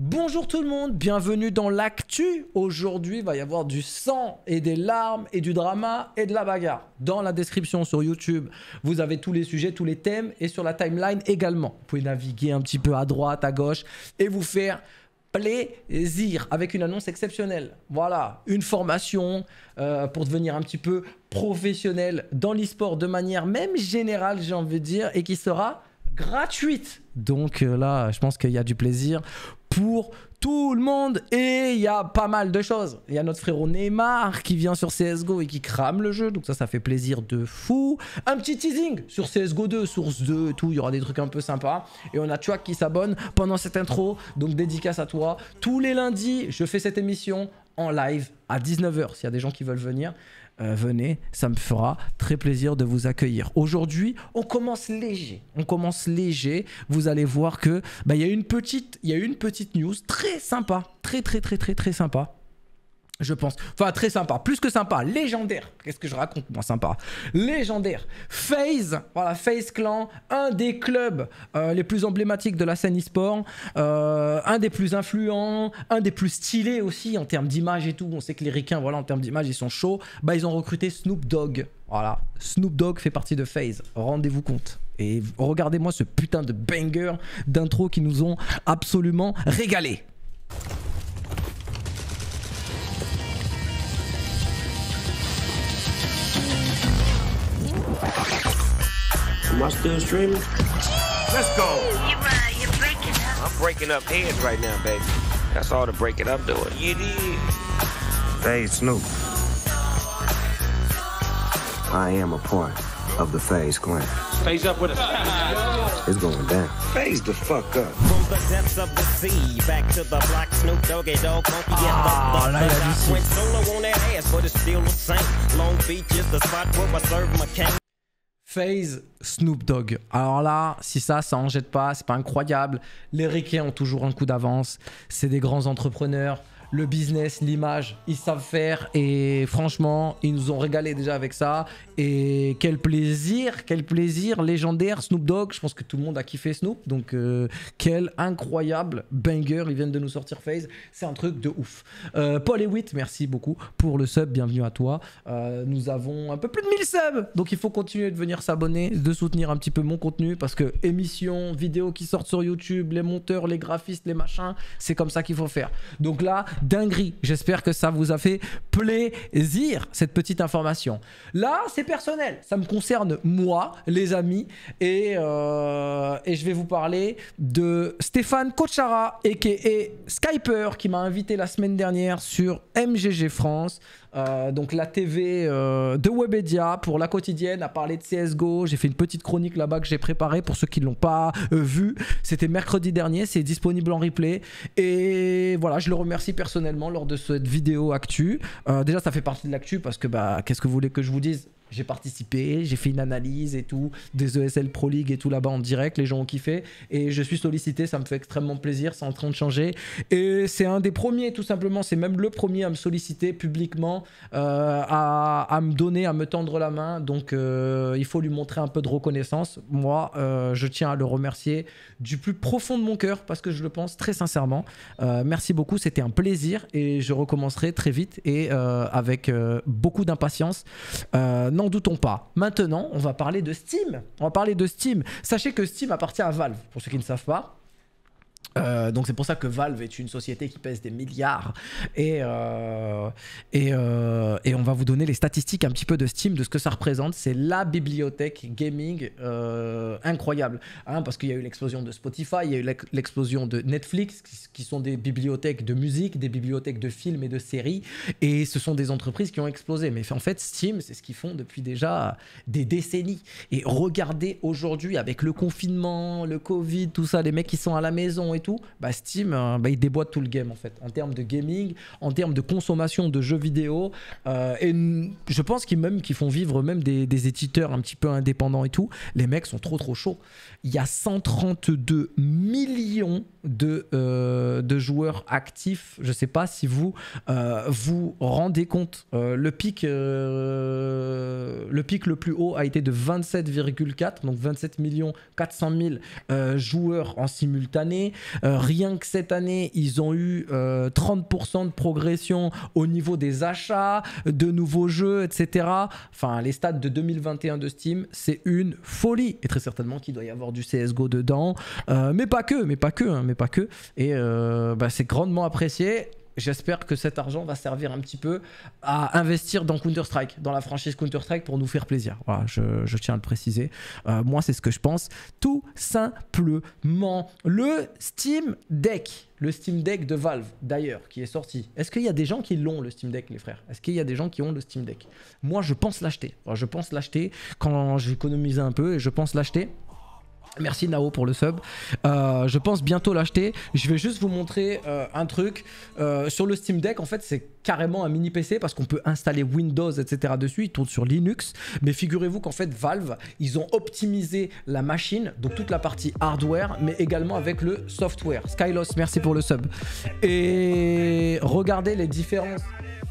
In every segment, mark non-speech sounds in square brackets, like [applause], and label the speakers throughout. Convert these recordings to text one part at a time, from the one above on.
Speaker 1: Bonjour tout le monde, bienvenue dans l'actu. Aujourd'hui, il va y avoir du sang et des larmes et du drama et de la bagarre. Dans la description sur YouTube, vous avez tous les sujets, tous les thèmes et sur la timeline également. Vous pouvez naviguer un petit peu à droite, à gauche et vous faire plaisir avec une annonce exceptionnelle. Voilà, une formation euh, pour devenir un petit peu professionnel dans l'e-sport de manière même générale, j'ai envie de dire, et qui sera gratuite. Donc euh, là, je pense qu'il y a du plaisir pour tout le monde et il y a pas mal de choses. Il y a notre frérot Neymar qui vient sur CSGO et qui crame le jeu, donc ça, ça fait plaisir de fou. Un petit teasing sur CSGO 2, source 2 et tout, il y aura des trucs un peu sympas. Et on a Chuck qui s'abonne pendant cette intro, donc dédicace à toi. Tous les lundis, je fais cette émission en live à 19h s'il y a des gens qui veulent venir. Euh, venez, ça me fera très plaisir de vous accueillir. Aujourd'hui, on commence léger. On commence léger. Vous allez voir que bah, il y a une petite, il y a une petite news très sympa, très très très très très sympa je pense. Enfin, très sympa, plus que sympa, légendaire. Qu'est-ce que je raconte Moi, sympa. Légendaire. FaZe, voilà, FaZe Clan, un des clubs euh, les plus emblématiques de la scène e-sport, euh, un des plus influents, un des plus stylés aussi en termes d'image et tout. On sait que les ricains, voilà, en termes d'image, ils sont chauds. Bah, ils ont recruté Snoop Dogg. Voilà, Snoop Dogg fait partie de FaZe. Rendez-vous compte. Et regardez-moi ce putain de banger d'intro qui nous ont absolument régalé. Am I still streaming? Let's go. You, uh, you're breaking up. I'm breaking up heads right now, baby. That's all the breaking up doing. It is. Hey, Snoop. I am a part of the phase clan. Phase up with us. It's going down. Phase the fuck up. From the depths of the sea, back to the block, Snoop Doggy Dog, funky ah, and the thug. I went solo on that ass, but it's still the same. Long Beach is the spot where I serve my cane. Phase Snoop Dogg. Alors là, si ça, ça en jette pas, c'est pas incroyable. Les Riquets ont toujours un coup d'avance. C'est des grands entrepreneurs le business, l'image, ils savent faire et franchement, ils nous ont régalé déjà avec ça. Et quel plaisir, quel plaisir légendaire, Snoop Dogg. Je pense que tout le monde a kiffé Snoop, donc euh, quel incroyable banger ils viennent de nous sortir Phase. C'est un truc de ouf. Euh, Paul Hewitt, merci beaucoup pour le sub, bienvenue à toi. Euh, nous avons un peu plus de 1000 subs, donc il faut continuer de venir s'abonner, de soutenir un petit peu mon contenu parce que émissions, vidéos qui sortent sur YouTube, les monteurs, les graphistes, les machins, c'est comme ça qu'il faut faire. Donc là, dinguerie. J'espère que ça vous a fait plaisir, cette petite information. Là, c'est personnel. Ça me concerne moi, les amis. Et, euh, et je vais vous parler de Stéphane Kochara, a.k.a. Skyper, qui m'a invité la semaine dernière sur MGG France. Euh, donc la TV euh, de Webedia pour la quotidienne a parlé de CSGO. J'ai fait une petite chronique là-bas que j'ai préparée pour ceux qui ne l'ont pas vue euh, vu. C'était mercredi dernier, c'est disponible en replay. Et voilà, je le remercie personnellement lors de cette vidéo actu. déjà, ça fait partie de l'actu parce que bah, qu'est-ce que vous voulez que je vous dise j'ai participé, j'ai fait une analyse et tout, des ESL Pro League et tout là-bas en direct, les gens ont kiffé. Et je suis sollicité, ça me fait extrêmement plaisir, c'est en train de changer. Et c'est un des premiers, tout simplement, c'est même le premier à me solliciter publiquement, euh, à, me donner, à me tendre la main. Donc euh, il faut lui montrer un peu de reconnaissance. Moi, euh, je tiens à le remercier du plus profond de mon cœur, parce que je le pense très sincèrement. merci beaucoup, c'était un plaisir et je recommencerai très vite et avec beaucoup d'impatience n'en doutons pas. Maintenant, on va parler de Steam. On va parler de Steam. Sachez que Steam appartient à Valve, pour ceux qui ne savent pas. Euh, donc c'est pour ça que Valve est une société qui pèse des milliards. Et, euh, et, euh, et, on va vous donner les statistiques un petit peu de Steam, de ce que ça représente. C'est la bibliothèque gaming incroyable. Hein, parce qu'il y a eu l'explosion de Spotify, il y a eu l'explosion de Netflix, qui sont des bibliothèques de musique, des bibliothèques de films et de séries. Et ce sont des entreprises qui ont explosé. Mais en fait, Steam, c'est ce qu'ils font depuis déjà des décennies. Et regardez aujourd'hui avec le confinement, le Covid, tout ça, les mecs qui sont à la maison et tout bah Steam, euh, bah, il déboîte tout le game en fait, en termes de gaming, en termes de consommation de jeux vidéo. Euh, et je pense qu'ils même qu'ils font vivre même des, éditeurs un petit peu indépendants et tout. Les mecs sont trop trop chauds. Il y a 132 millions de, euh, de joueurs actifs. Je sais pas si vous vous rendez compte. le pic, le pic le plus haut a été de 27,4, donc 27 millions 400 000 joueurs en simultané. Euh, rien que cette année, ils ont eu 30% euh, de progression au niveau des achats, de nouveaux jeux, etc. Enfin, les stats de 2021 de Steam, c'est une folie. Et très certainement qu'il doit y avoir du CSGO dedans. Euh, mais pas que, mais pas que, hein, mais pas que. Et bah, c'est grandement apprécié. J'espère que cet argent va servir un petit peu à investir dans Counter-Strike, dans la franchise Counter-Strike pour nous faire plaisir. Voilà, je, tiens à le préciser. Euh, moi, c'est ce que je pense. Tout simplement, le Steam Deck le Steam Deck de Valve, d'ailleurs, qui est sorti. Est-ce qu'il y a des gens qui l'ont, le Steam Deck, les frères Est-ce qu'il y a des gens qui ont le Steam Deck Moi, je pense l'acheter. Je pense l'acheter quand j'économise un peu et je pense l'acheter. Merci Nao pour le sub. Euh, je pense bientôt l'acheter. Je vais juste vous montrer euh, un truc. Euh, sur le Steam Deck, en fait, c'est carrément un mini PC parce qu'on peut installer Windows, etc. dessus. Il tourne sur Linux. Mais figurez-vous qu'en fait, Valve, ils ont optimisé la machine, donc toute la partie hardware, mais également avec le software. Skylos, merci pour le sub. Et regardez les différences.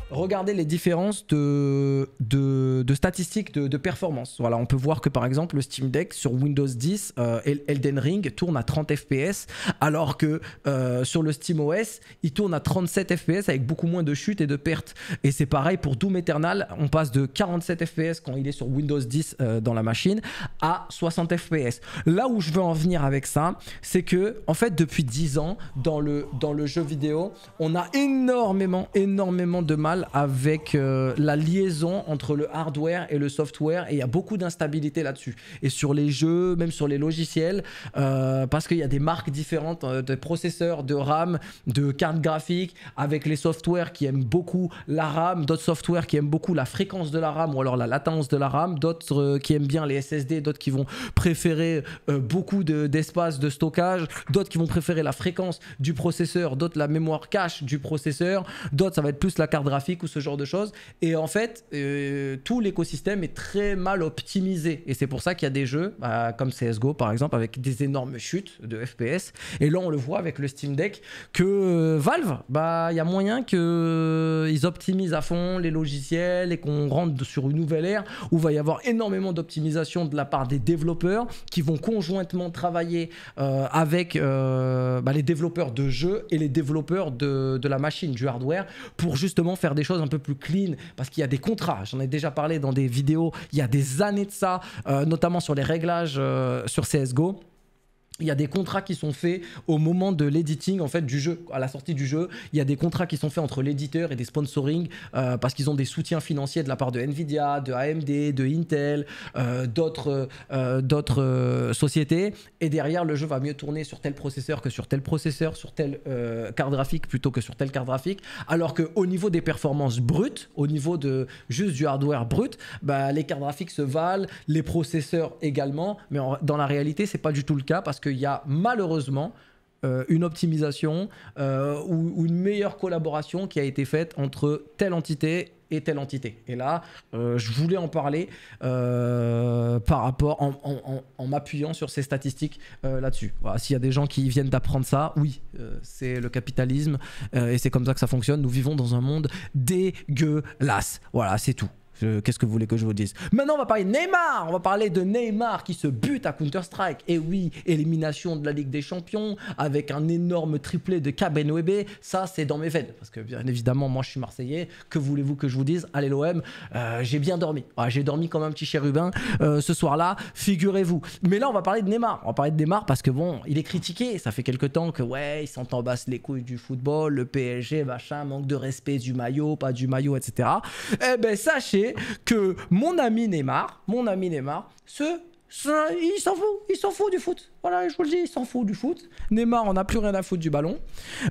Speaker 1: Regardez les différences de, de, statistiques de, performance. Voilà, on peut voir que par exemple le Steam Deck sur Windows 10, euh, Elden Ring tourne à 30 FPS, alors que euh, sur le Steam OS, il tourne à 37 FPS avec beaucoup moins de chutes et de pertes. Et c'est pareil pour Doom Eternal, on passe de 47 FPS quand il est sur Windows 10 euh, dans la machine à 60 FPS. Là où je veux en venir avec ça, c'est que en fait depuis 10 ans dans le, dans le jeu vidéo, on a énormément énormément de mal avec euh, la liaison entre le hardware et le software et il y a beaucoup d'instabilité là-dessus. Et sur les jeux, même sur les logiciels, euh, parce qu'il y a des marques différentes euh, de processeurs, de RAM, de cartes graphiques, avec les softwares qui aiment beaucoup la RAM, d'autres softwares qui aiment beaucoup la fréquence de la RAM ou alors la latence de la RAM, d'autres qui aiment bien les SSD, d'autres qui vont préférer beaucoup d'espace de stockage, d'autres qui vont préférer la fréquence du processeur, d'autres la mémoire cache du processeur, d'autres ça va être plus la carte graphique ou ce genre de choses. Et en fait, euh, tout l'écosystème est très mal optimisé. Et c'est pour ça qu'il y a des jeux bah, comme CSGO par exemple avec des énormes chutes de FPS. Et là, on le voit avec le Steam Deck que euh, Valve, bah il y a moyen qu'ils euh, optimisent à fond les logiciels et qu'on rentre sur une nouvelle ère où va y avoir énormément d'optimisation de la part des développeurs qui vont conjointement travailler avec bah, les développeurs de jeux et les développeurs de, de la machine, du hardware, pour justement faire des choses un peu plus clean parce qu'il y a des contrats. J'en ai déjà parlé dans des vidéos il y a des années de ça, euh, notamment sur les réglages euh, sur CSGO il y a des contrats qui sont faits au moment de l'editing en fait du jeu, à la sortie du jeu. Il y a des contrats qui sont faits entre l'éditeur et des sponsoring euh, parce qu'ils ont des soutiens financiers de la part de Nvidia, de AMD, de Intel, euh, d'autres euh, d'autres sociétés. Et derrière, le jeu va mieux tourner sur tel processeur que sur tel processeur, sur tel carte graphique plutôt que sur tel carte graphique. Alors que au niveau des performances brutes, au niveau de juste du hardware brut, bah, les cartes graphiques se valent, les processeurs également. Mais dans la réalité, c'est pas du tout le cas parce que qu'il y a malheureusement euh, une optimisation euh, ou, une meilleure collaboration qui a été faite entre telle entité et telle entité. Et là, euh, je voulais en parler par rapport en, m'appuyant sur ces statistiques là-dessus. S'il y a des gens qui viennent d'apprendre ça, oui, c'est le capitalisme et c'est comme ça que ça fonctionne. Nous vivons dans un monde dégueulasse. Voilà, c'est tout. Qu'est-ce que vous voulez que je vous dise Maintenant, on va parler de Neymar. On va parler de Neymar qui se bute à Counter-Strike. Et eh oui, élimination de la Ligue des Champions avec un énorme triplé de Kabenwebe. Ça, c'est dans mes veines. Parce que bien évidemment, moi, je suis Marseillais. Que voulez-vous que je vous dise Allez, l'OM, euh, j'ai bien dormi. j'ai dormi comme un petit chérubin euh, ce soir-là, figurez-vous. Mais là, on va parler de Neymar. On va parler de Neymar parce que bon, il est critiqué. Ça fait quelques temps que, ouais, il s'entend basse les couilles du football, le PSG, machin, manque de respect du maillot, pas du maillot, etc. Eh ben, sachez que mon ami Neymar, mon ami Neymar, se il s'en fout, il s'en fout du foot. Voilà, je vous le dis, il s'en fout du foot. Neymar, on n'a plus rien à foutre du ballon.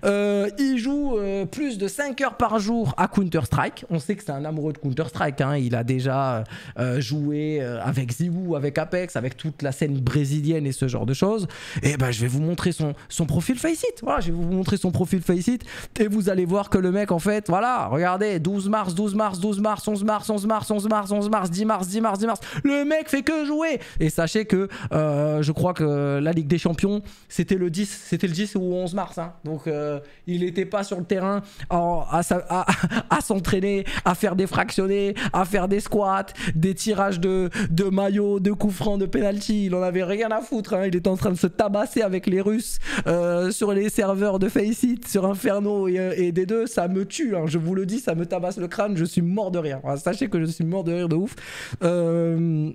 Speaker 1: Euh, il joue euh, plus de 5 heures par jour à Counter-Strike. On sait que c'est un amoureux de Counter-Strike. Hein. Il a déjà euh, joué avec ZywOo avec Apex, avec toute la scène brésilienne et ce genre de choses. Et eh ben, je vais vous montrer son, son profil Faceit. Voilà, je vais vous montrer son profil Faceit. Et vous allez voir que le mec, en fait, voilà, regardez, 12 mars, 12 mars, 12 mars, 11 mars, 11 mars, 11 mars, 11 mars, 11 mars 10 mars, 10 mars, 10 mars. Le mec fait que jouer. Et sachez que euh, je crois que la Ligue des Champions, c'était le 10, c'était le 10 ou 11 mars. Hein. Donc euh, il n'était pas sur le terrain [laughs] à, s'entraîner, à faire des fractionnés, à faire des squats, des tirages de, maillots, de coups francs, de penalty. Il en avait rien à foutre. Hein. Il était en train de se tabasser avec les Russes euh, sur les serveurs de Faceit, sur Inferno et, des deux. Ça me tue. Hein. Je vous le dis, ça me tabasse le crâne. Je suis mort de rire. sachez que je suis mort de rire de ouf. Euh,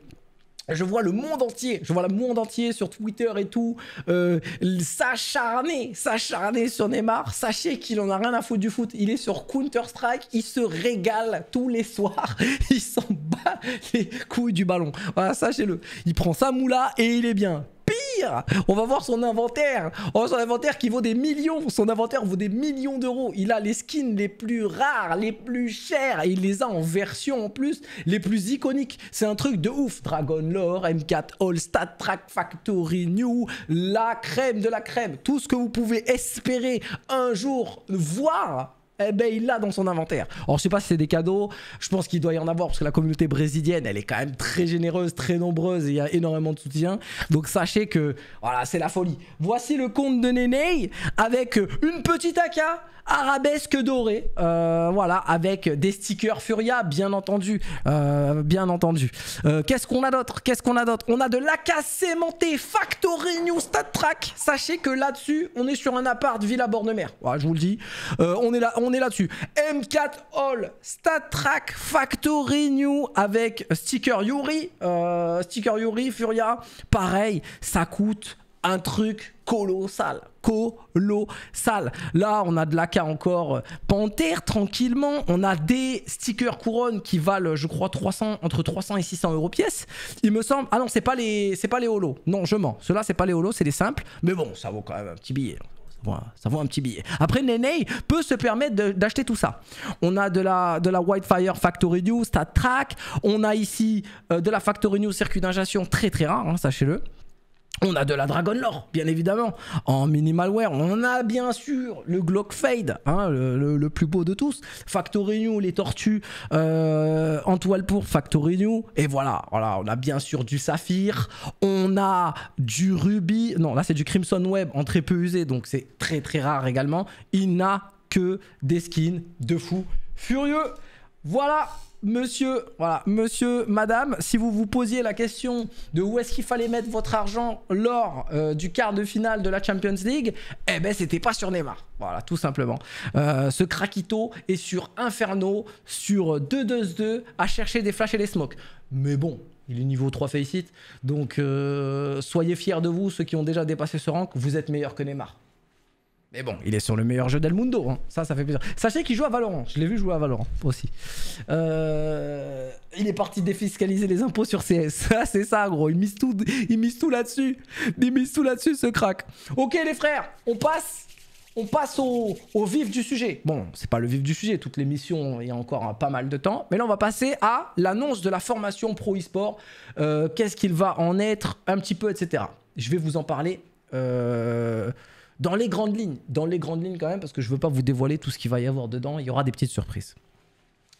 Speaker 1: je vois le monde entier, je vois le monde entier sur Twitter et tout, euh, s'acharner, s'acharner sur Neymar. Sachez qu'il en a rien à foutre du foot. Il est sur Counter-Strike, il se régale tous les soirs. [laughs] Il s'en bat les couilles du ballon. Voilà, sachez-le. Il prend sa moula et il est bien. On va voir son inventaire oh, son inventaire qui vaut des millions Son inventaire vaut des millions d'euros Il a les skins les plus rares, les plus chers, et il les a en version en plus, les plus iconiques. C'est un truc de ouf Dragon Lore, M4 All, Stat Track Factory New, la crème de la crème Tout ce que vous pouvez espérer un jour voir eh ben, il l'a dans son inventaire. Alors je sais pas si c'est des cadeaux, je pense qu'il doit y en avoir parce que la communauté brésilienne, elle est quand même très généreuse, très nombreuse, et il y a énormément de soutien. Donc sachez que voilà, c'est la folie. Voici le compte de Nenei avec une petite AK arabesque doré, euh, voilà, avec des stickers Furia, bien entendu, euh, bien entendu. Euh, qu'est-ce qu'on a d'autre Qu'est-ce qu'on a d'autre On a de casse sémenté Factory New Stat Track. Sachez que là-dessus, on est sur un appart Villa mer. Ouais, je vous le dis, on est là, on est là-dessus. M4 All, Stat Track Factory New avec sticker Yuri, sticker Yuri Furia. Pareil, ça coûte un truc colossal. Colossal. Là, on a de la cas encore euh, Panthère, tranquillement. On a des stickers couronne qui valent, je crois, 300, entre 300 et 600 euros pièce. Il me semble... Ah non, c'est pas les c'est pas les holos. Non, je mens. ceux c'est pas les holos, c'est des simples. Mais bon, ça vaut quand même un petit billet. Ça vaut, un petit billet. Après, Nenei peut se permettre d'acheter tout ça. On a de la, de la Whitefire Factory New, Stat Track. On a ici euh, de la Factory New Circuit d'injection, très très rare, hein, sachez-le. On a de la Dragon Lore, bien évidemment, en minimalware. On a bien sûr le Glock Fade, hein, le, plus beau de tous. Factory New, les tortues euh, en toile pour Factory New. Et voilà, voilà, on a bien sûr du saphir. On a du Ruby. Non, là c'est du Crimson Web en très peu usé, donc c'est très très rare également. Il n'a que des skins de fou furieux. Voilà, monsieur, voilà, monsieur, madame, si vous vous posiez la question de où est-ce qu'il fallait mettre votre argent lors euh, du quart de finale de la Champions League, eh ben c'était pas sur Neymar. Voilà, tout simplement. Euh, ce Krakito est sur Inferno, sur 2-2-2, à chercher des flashs et des smokes. Mais bon, il est niveau 3 face donc euh, soyez fiers de vous, ceux qui ont déjà dépassé ce rank, vous êtes meilleurs que Neymar. Mais bon, il est sur le meilleur jeu d'El Mundo. Hein. Ça, ça fait plaisir. Sachez qu'il joue à Valorant. Je l'ai vu jouer à Valorant aussi. Euh, il est parti défiscaliser les impôts sur CS. [laughs] Ah, c'est ça, gros. Il mise tout, il tout là-dessus. Il mise tout là-dessus, ce crack. Ok, les frères, on passe. On passe au, vif du sujet. Bon, c'est pas le vif du sujet. Toutes les missions, il y a encore pas mal de temps. Mais là, on va passer à l'annonce de la formation pro e-sport. Euh, qu'est-ce qu'il va en être, un petit peu, etc. Je vais vous en parler. Euh dans les grandes lignes, dans les grandes lignes quand même, parce que je ne veux pas vous dévoiler tout ce qu'il va y avoir dedans, il y aura des petites surprises.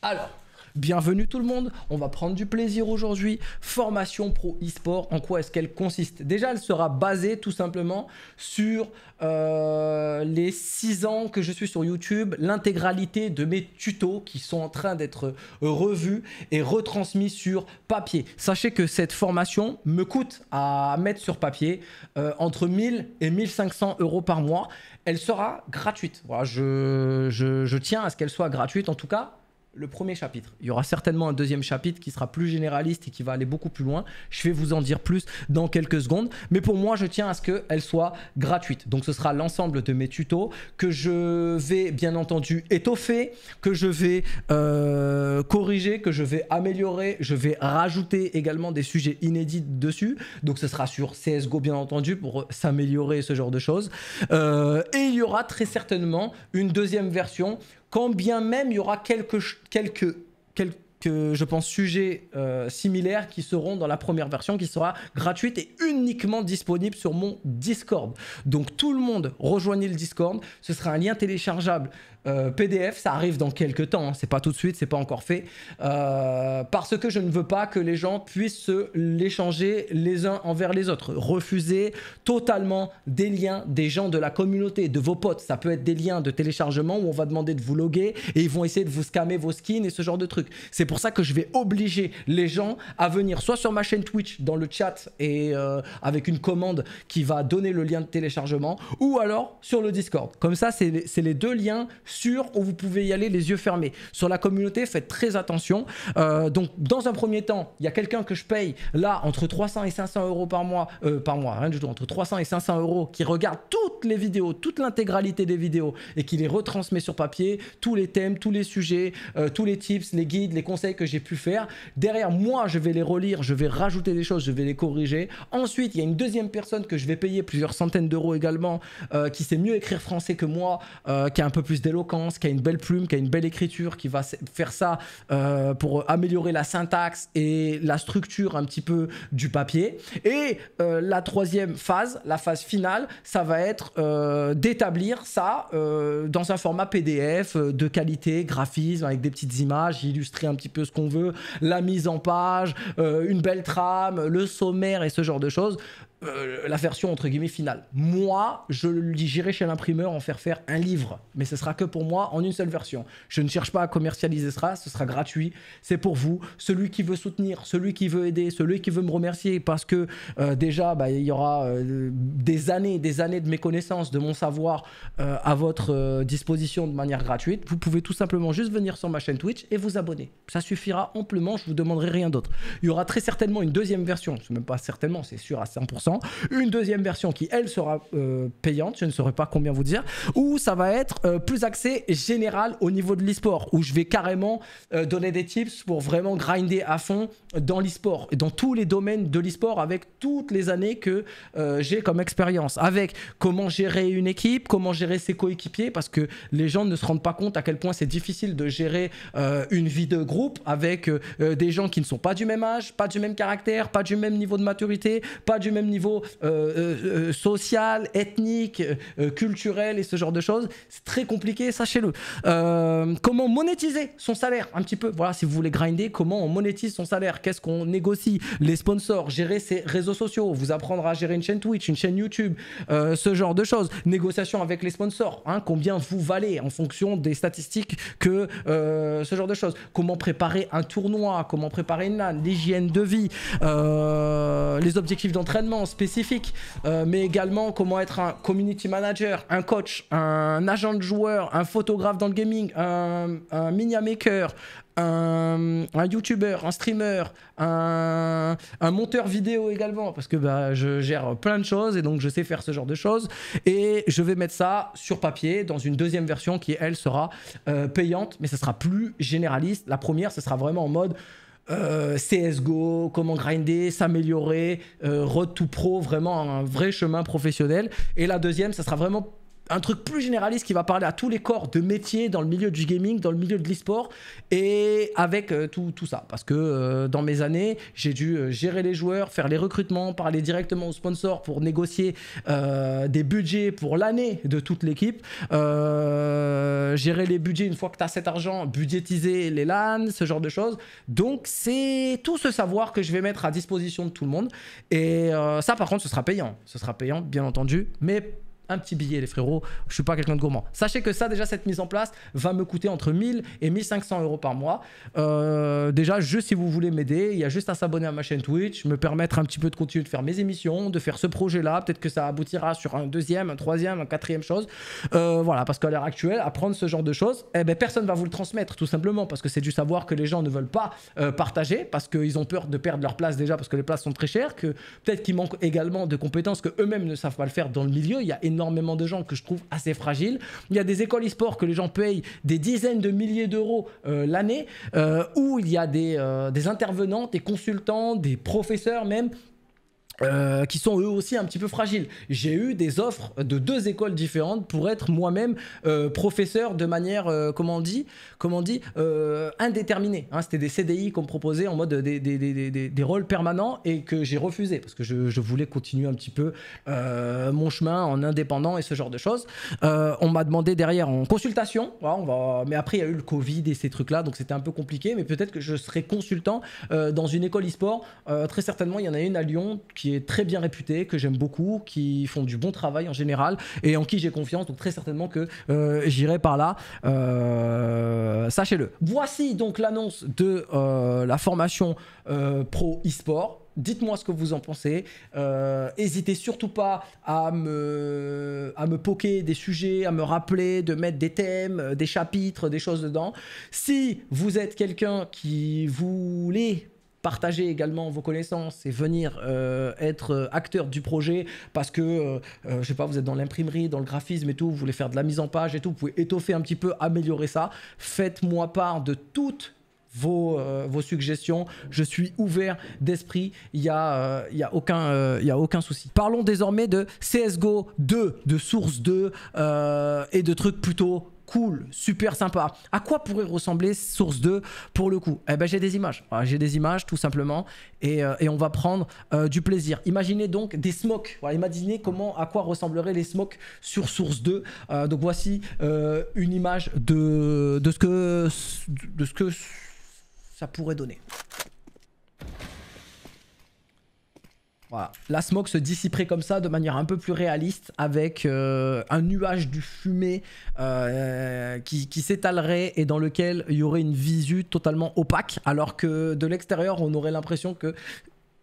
Speaker 1: Alors, Bienvenue tout le monde, on va prendre du plaisir aujourd'hui. Formation pro e-sport, en quoi est-ce qu'elle consiste Déjà, elle sera basée tout simplement sur euh, les 6 ans que je suis sur YouTube, l'intégralité de mes tutos qui sont en train d'être revus et retransmis sur papier. Sachez que cette formation me coûte à mettre sur papier euh, entre 1000 et 1500 euros par mois. Elle sera gratuite. Voilà, je, je tiens à ce qu'elle soit gratuite en tout cas le premier chapitre. Il y aura certainement un deuxième chapitre qui sera plus généraliste et qui va aller beaucoup plus loin. Je vais vous en dire plus dans quelques secondes. Mais pour moi, je tiens à ce qu'elle soit gratuite. Donc ce sera l'ensemble de mes tutos que je vais bien entendu étoffer, que je vais euh, corriger, que je vais améliorer. Je vais rajouter également des sujets inédits dessus. Donc ce sera sur CSGO bien entendu pour s'améliorer ce genre de choses. Euh, et il y aura très certainement une deuxième version quand bien même il y aura quelques, quelques, quelques je pense, sujets euh, similaires qui seront dans la première version qui sera gratuite et uniquement disponible sur mon Discord. Donc tout le monde, rejoignez le Discord. Ce sera un lien téléchargeable euh, PDF, ça arrive dans quelques temps, hein. c'est pas tout de suite, c'est pas encore fait, euh, parce que je ne veux pas que les gens puissent l'échanger les uns envers les autres. Refuser totalement des liens des gens de la communauté, de vos potes. Ça peut être des liens de téléchargement où on va demander de vous loguer et ils vont essayer de vous scammer vos skins et ce genre de trucs. C'est pour ça que je vais obliger les gens à venir soit sur ma chaîne Twitch dans le chat et euh, avec une commande qui va donner le lien de téléchargement, ou alors sur le Discord. Comme ça, c'est les deux liens sûr où vous pouvez y aller les yeux fermés. Sur la communauté, faites très attention. Euh, donc, dans un premier temps, il y a quelqu'un que je paye là entre 300 et 500 euros par mois, euh, par mois, rien du tout, entre 300 et 500 euros, qui regarde toutes les vidéos, toute l'intégralité des vidéos et qui les retransmet sur papier, tous les thèmes, tous les sujets, euh, tous les tips, les guides, les conseils que j'ai pu faire. Derrière, moi, je vais les relire, je vais rajouter des choses, je vais les corriger. Ensuite, il y a une deuxième personne que je vais payer plusieurs centaines d'euros également, qui sait mieux écrire français que moi, qui a un peu plus d'élo qui a une belle plume, qui a une belle écriture, qui va faire ça euh, pour améliorer la syntaxe et la structure un petit peu du papier. Et euh, la troisième phase, la phase finale, ça va être euh, d'établir ça dans un format PDF de qualité, graphisme, avec des petites images, illustrer un petit peu ce qu'on veut, la mise en page, une belle trame, le sommaire et ce genre de choses. Euh, la version entre guillemets finale. Moi, je j'irai chez l'imprimeur en faire faire un livre, mais ce sera que pour moi en une seule version. Je ne cherche pas à commercialiser ça, ce sera gratuit, c'est pour vous. Celui qui veut soutenir, celui qui veut aider, celui qui veut me remercier, parce que euh, déjà, bah, il y aura euh, des années, des années de mes connaissances, de mon savoir à votre disposition de manière gratuite. Vous pouvez tout simplement juste venir sur ma chaîne Twitch et vous abonner. Ça suffira amplement, je vous demanderai rien d'autre. Il y aura très certainement une deuxième version, c'est même pas certainement, c'est sûr à 100% une deuxième version qui, elle, sera euh, payante, je ne saurais pas combien vous dire, où ça va être euh, plus axé général au niveau de l'e-sport, où je vais carrément euh, donner des tips pour vraiment grinder à fond dans l'e-sport, et dans tous les domaines de l'e-sport, avec toutes les années que j'ai comme expérience, avec comment gérer une équipe, comment gérer ses coéquipiers, parce que les gens ne se rendent pas compte à quel point c'est difficile de gérer une vie de groupe avec des gens qui ne sont pas du même âge, pas du même caractère, pas du même niveau de maturité, pas du même niveau euh, euh, euh, social, ethnique, culturel et ce genre de choses, c'est très compliqué, sachez-le. comment monétiser son salaire un petit peu Voilà, si vous voulez grinder, comment on monétise son salaire Qu'est-ce qu'on négocie Les sponsors, gérer ses réseaux sociaux, vous apprendre à gérer une chaîne Twitch, une chaîne YouTube, ce genre de choses. Négociation avec les sponsors, hein, combien vous valez en fonction des statistiques que ce genre de choses. Comment préparer un tournoi, comment préparer une LAN, l'hygiène de vie, les objectifs d'entraînement, spécifiques, euh, mais également comment être un community manager, un coach, un agent de joueur, un photographe dans le gaming, un, un maker, un, un youtubeur, un streamer, un, monteur vidéo également, parce que bah, je gère plein de choses et donc je sais faire ce genre de choses. Et je vais mettre ça sur papier dans une deuxième version qui, elle, sera euh, payante, mais ce sera plus généraliste. La première, ce sera vraiment en mode euh, CSGO, comment grinder, s'améliorer, euh, road to pro, vraiment un vrai chemin professionnel. Et la deuxième, ça sera vraiment un truc plus généraliste qui va parler à tous les corps de métier dans le milieu du gaming, dans le milieu de le et avec euh, tout, ça. Parce que euh, dans mes années, j'ai dû euh, gérer les joueurs, faire les recrutements, parler directement aux sponsors pour négocier des budgets pour l'année de toute l'équipe, gérer les budgets une fois que tu as cet argent, budgétiser les LAN, ce genre de choses. Donc c'est tout ce savoir que je vais mettre à disposition de tout le monde. Et ça par contre ce sera payant. Ce sera payant bien entendu, mais un petit billet les frérots, je suis pas quelqu'un de gourmand. Sachez que ça déjà cette mise en place va me coûter entre 1000 et 1500 euros par mois. Euh, déjà juste si vous voulez m'aider, il y a juste à s'abonner à ma chaîne Twitch, me permettre un petit peu de continuer de faire mes émissions, de faire ce projet là, peut-être que ça aboutira sur un deuxième, un troisième, un quatrième chose. Euh, voilà, parce qu'à l'heure actuelle, apprendre ce genre de choses, eh ben personne va vous le transmettre tout simplement parce que c'est du savoir que les gens ne veulent pas euh, partager parce qu'ils ont peur de perdre leur place déjà parce que les places sont très chères, que peut-être qu'ils manquent également de compétences que eux-mêmes ne savent pas le faire dans le milieu. Il y a énormément de gens que je trouve assez fragiles. Il y a des écoles e-sport que les gens payent des dizaines de milliers d'euros euh, l'année, euh, où il y a des, euh, des intervenants, des consultants, des professeurs même euh, qui sont eux aussi un petit peu fragiles. J'ai eu des offres de deux écoles différentes pour être moi-même euh, professeur de manière, euh, comment on dit, comment on dit indéterminée. Hein. C'était des CDI qu'on me proposait en mode des, rôles permanents et que j'ai refusé parce que je, voulais continuer un petit peu mon chemin en indépendant et ce genre de choses. on m'a demandé derrière en consultation, hein, on va... mais après il y a eu le Covid et ces trucs-là, donc c'était un peu compliqué, mais peut-être que je serai consultant dans une école e-sport. très certainement, il y en a une à Lyon qui très bien réputé, que j'aime beaucoup, qui font du bon travail en général et en qui j'ai confiance. Donc très certainement que euh, j'irai par là. Euh, sachez-le. Voici donc l'annonce de euh, la formation pro e-sport. Dites-moi ce que vous en pensez. N'hésitez surtout pas à me, à me poquer des sujets, à me rappeler, de mettre des thèmes, des chapitres, des choses dedans. Si vous êtes quelqu'un qui voulait partager également vos connaissances et venir euh, être euh, acteur du projet parce que, euh, je sais pas, vous êtes dans l'imprimerie, dans le graphisme et tout, vous voulez faire de la mise en page et tout, vous pouvez étoffer un petit peu, améliorer ça. Faites-moi part de toutes vos, vos suggestions. Je suis ouvert d'esprit. Il n'y a, a, aucun, a aucun souci. Parlons désormais de CSGO 2, de Source 2 et de trucs plutôt cool, super sympa. À quoi pourrait ressembler Source 2 pour le coup Eh ben j'ai des images, j'ai des images tout simplement et, euh, on va prendre euh, du plaisir. Imaginez donc des smokes, voilà, imaginez comment, à quoi ressembleraient les smokes sur Source 2. Euh, donc voici une image de, ce que, de ce que ça pourrait donner. La smoke se dissiperait comme ça de manière un peu plus réaliste avec euh, un nuage du fumée euh, qui, s'étalerait et dans lequel il y aurait une visu totalement opaque alors que de l'extérieur on aurait l'impression que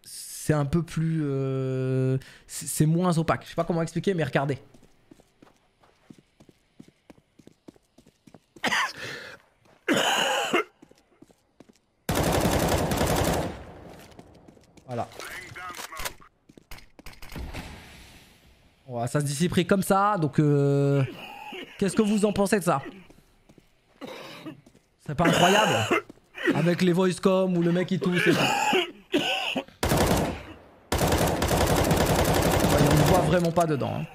Speaker 1: c'est un peu plus... Euh, c'est moins opaque. Je sais pas comment expliquer mais regardez. Voilà. Ouais, ça se dissiperait comme ça, donc euh, Qu'est-ce que vous en pensez de ça C'est pas incroyable Avec les voice com ou le mec il touche et tout. on ne voit vraiment pas dedans. Hein.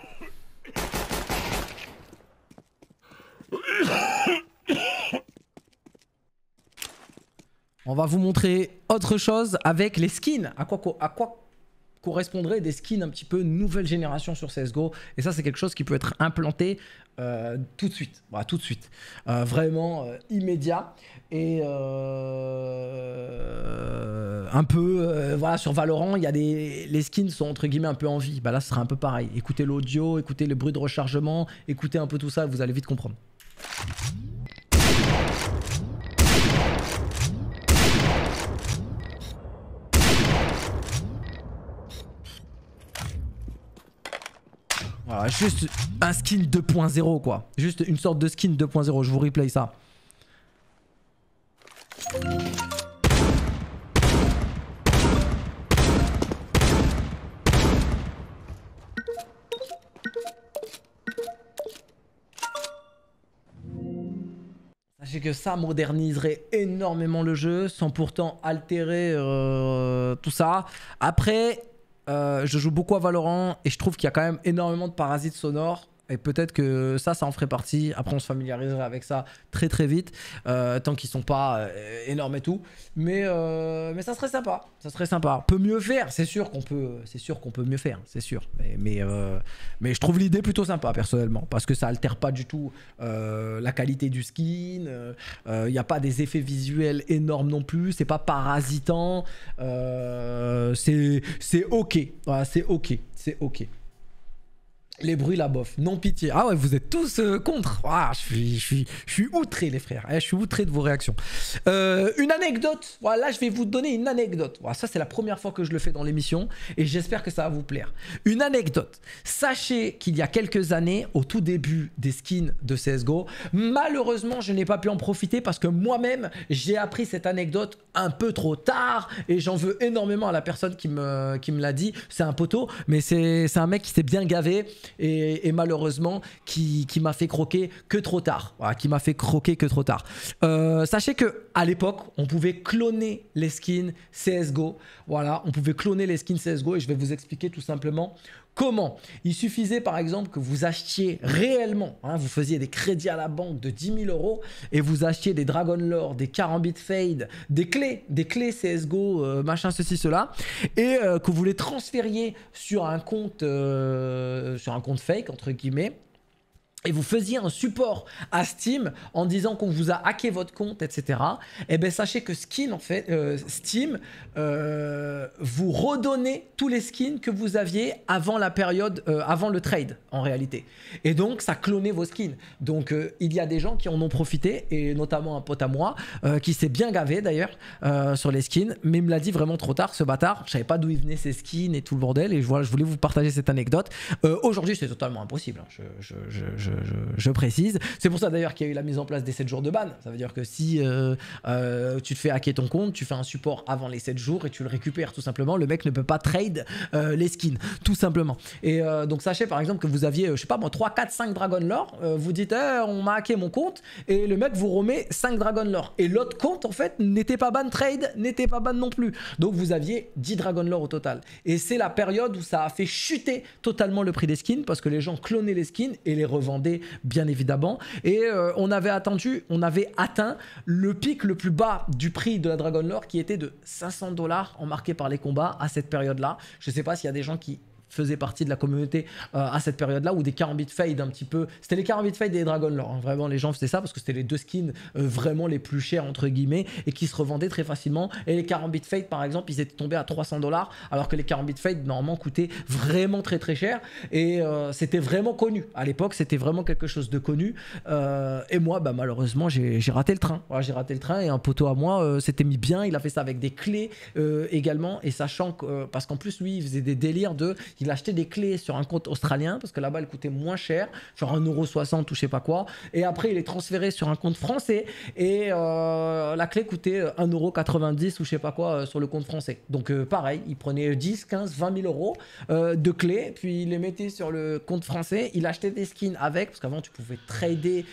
Speaker 1: On va vous montrer autre chose avec les skins. À quoi, quoi correspondrait des skins un petit peu nouvelle génération sur CSGO. Et ça, c'est quelque chose qui peut être implanté euh, tout de suite. Voilà, bah, tout de suite. Euh, vraiment euh, immédiat. Et un peu, voilà, sur Valorant, il y a des, les skins sont entre guillemets un peu en vie. Bah, là, ce sera un peu pareil. Écoutez l'audio, écoutez le bruits de rechargement, écoutez un peu tout ça, vous allez vite comprendre. Voilà, juste un skin 2.0 quoi. Juste une sorte de skin 2.0. Je vous replay ça. Sachez que ça moderniserait énormément le jeu sans pourtant altérer euh, tout ça. Après, euh, je joue beaucoup à Valorant et je trouve qu'il y a quand même énormément de parasites sonores et peut-être que ça, ça en ferait partie. Après, on se familiariserait avec ça très très vite, euh, tant qu'ils sont pas euh, énormes et tout. Mais, euh, mais ça serait sympa. Ça serait sympa. Peut mieux faire, c'est sûr qu'on peut, c'est sûr qu'on peut mieux faire, hein, c'est sûr. Mais mais, je trouve l'idée plutôt sympa personnellement, parce que ça altère pas du tout la qualité du skin. Il n'y a pas des effets visuels énormes non plus. C'est pas parasitant. c'est c'est ok. c'est ok. C'est ok. Les bruits, la bof. Non pitié. Ah ouais, vous êtes tous euh, contre. Ah, je suis, je, suis, je suis outré, les frères. Eh, je suis outré de vos réactions. Euh, une anecdote. Voilà, je vais vous donner une anecdote. Voilà, ça, c'est la première fois que je le fais dans l'émission et j'espère que ça va vous plaire. Une anecdote. Sachez qu'il y a quelques années, au tout début des skins de CSGO, malheureusement, je n'ai pas pu en profiter parce que moi-même, j'ai appris cette anecdote un peu trop tard et j'en veux énormément à la personne qui me, qui me l'a dit. C'est un poteau, mais c'est un mec qui s'est bien gavé et, malheureusement qui, m'a fait croquer que trop tard. qui m'a fait croquer que trop tard. Euh, sachez que à l'époque, on pouvait cloner les skins CS:GO. Voilà, on pouvait cloner les skins CS:GO et je vais vous expliquer tout simplement Comment Il suffisait par exemple que vous achetiez réellement, hein, vous faisiez des crédits à la banque de 10 000 euros et vous achetiez des Dragon Lore, des Carambit Fade, des clés, des clés CSGO, euh, machin, ceci, cela, et euh, que vous les transfériez sur un compte, euh, sur un compte fake entre guillemets, et vous faisiez un support à Steam en disant qu'on vous a hacké votre compte, etc. Et eh bien sachez que Skin en fait, euh, Steam euh, vous redonnait tous les skins que vous aviez avant la période, euh, avant le trade en réalité. Et donc ça clonait vos skins. Donc il y a des gens qui en ont profité et notamment un pote à moi qui s'est bien gavé d'ailleurs sur les skins, mais me l'a dit vraiment trop tard, ce bâtard. Je ne savais pas d'où il venait ses skins et tout le bordel. Et voilà, je voulais vous partager cette anecdote. Aujourd'hui c'est totalement impossible. Hein. je je, précise. C'est pour ça d'ailleurs qu'il y a eu la mise en place des 7 jours de ban. Ça veut dire que si euh, euh, tu te fais hacker ton compte, tu fais un support avant les 7 jours et tu le récupères tout simplement. Le mec ne peut pas trade euh, les skins, tout simplement. Et donc sachez par exemple que vous aviez, je sais pas moi, 3, 4, 5 Dragon Lore. vous dites, on m'a hacké mon compte et le mec vous remet 5 Dragon Lore. Et l'autre compte en fait n'était pas ban trade, n'était pas ban non plus. Donc vous aviez 10 Dragon Lore au total. Et c'est la période où ça a fait chuter totalement le prix des skins parce que les gens clonaient les skins et les revendaient bien évidemment. Et euh, on avait attendu, on avait atteint le pic le plus bas du prix de la Dragon Lore qui était de 500 dollars, en marqué par les combats à cette période-là. Je ne sais pas s'il y a des gens qui faisait partie de la communauté euh, à cette période-là, où des bits Fade un petit peu. C'était les bits Fade des les Dragon Lore. Hein. Vraiment, les gens faisaient ça parce que c'était les deux skins euh, vraiment les plus chers, entre guillemets, et qui se revendaient très facilement. Et les bits Fade, par exemple, ils étaient tombés à 300 dollars, alors que les bits Fade, normalement, coûtaient vraiment très très cher. Et euh, c'était vraiment connu. À l'époque, c'était vraiment quelque chose de connu. et moi, bah, malheureusement, j'ai raté le train. j'ai raté le train et un poteau à moi s'était mis bien. Il a fait ça avec des clés également. Et sachant que, parce qu'en plus, lui, il faisait des délires de il achetait des clés sur un compte australien parce que là-bas, Elles coûtaient moins cher, genre 1,60€ ou je sais pas quoi. Et après, il est transféré sur un compte français et euh, la clé coûtait 1,90€ euh, ou je sais pas quoi euh, sur le compte français. Donc pareil, il prenait 10, 15, 20 000 euros de clés, puis il les mettait sur le compte français. Il achetait des skins avec parce qu'avant, tu pouvais trader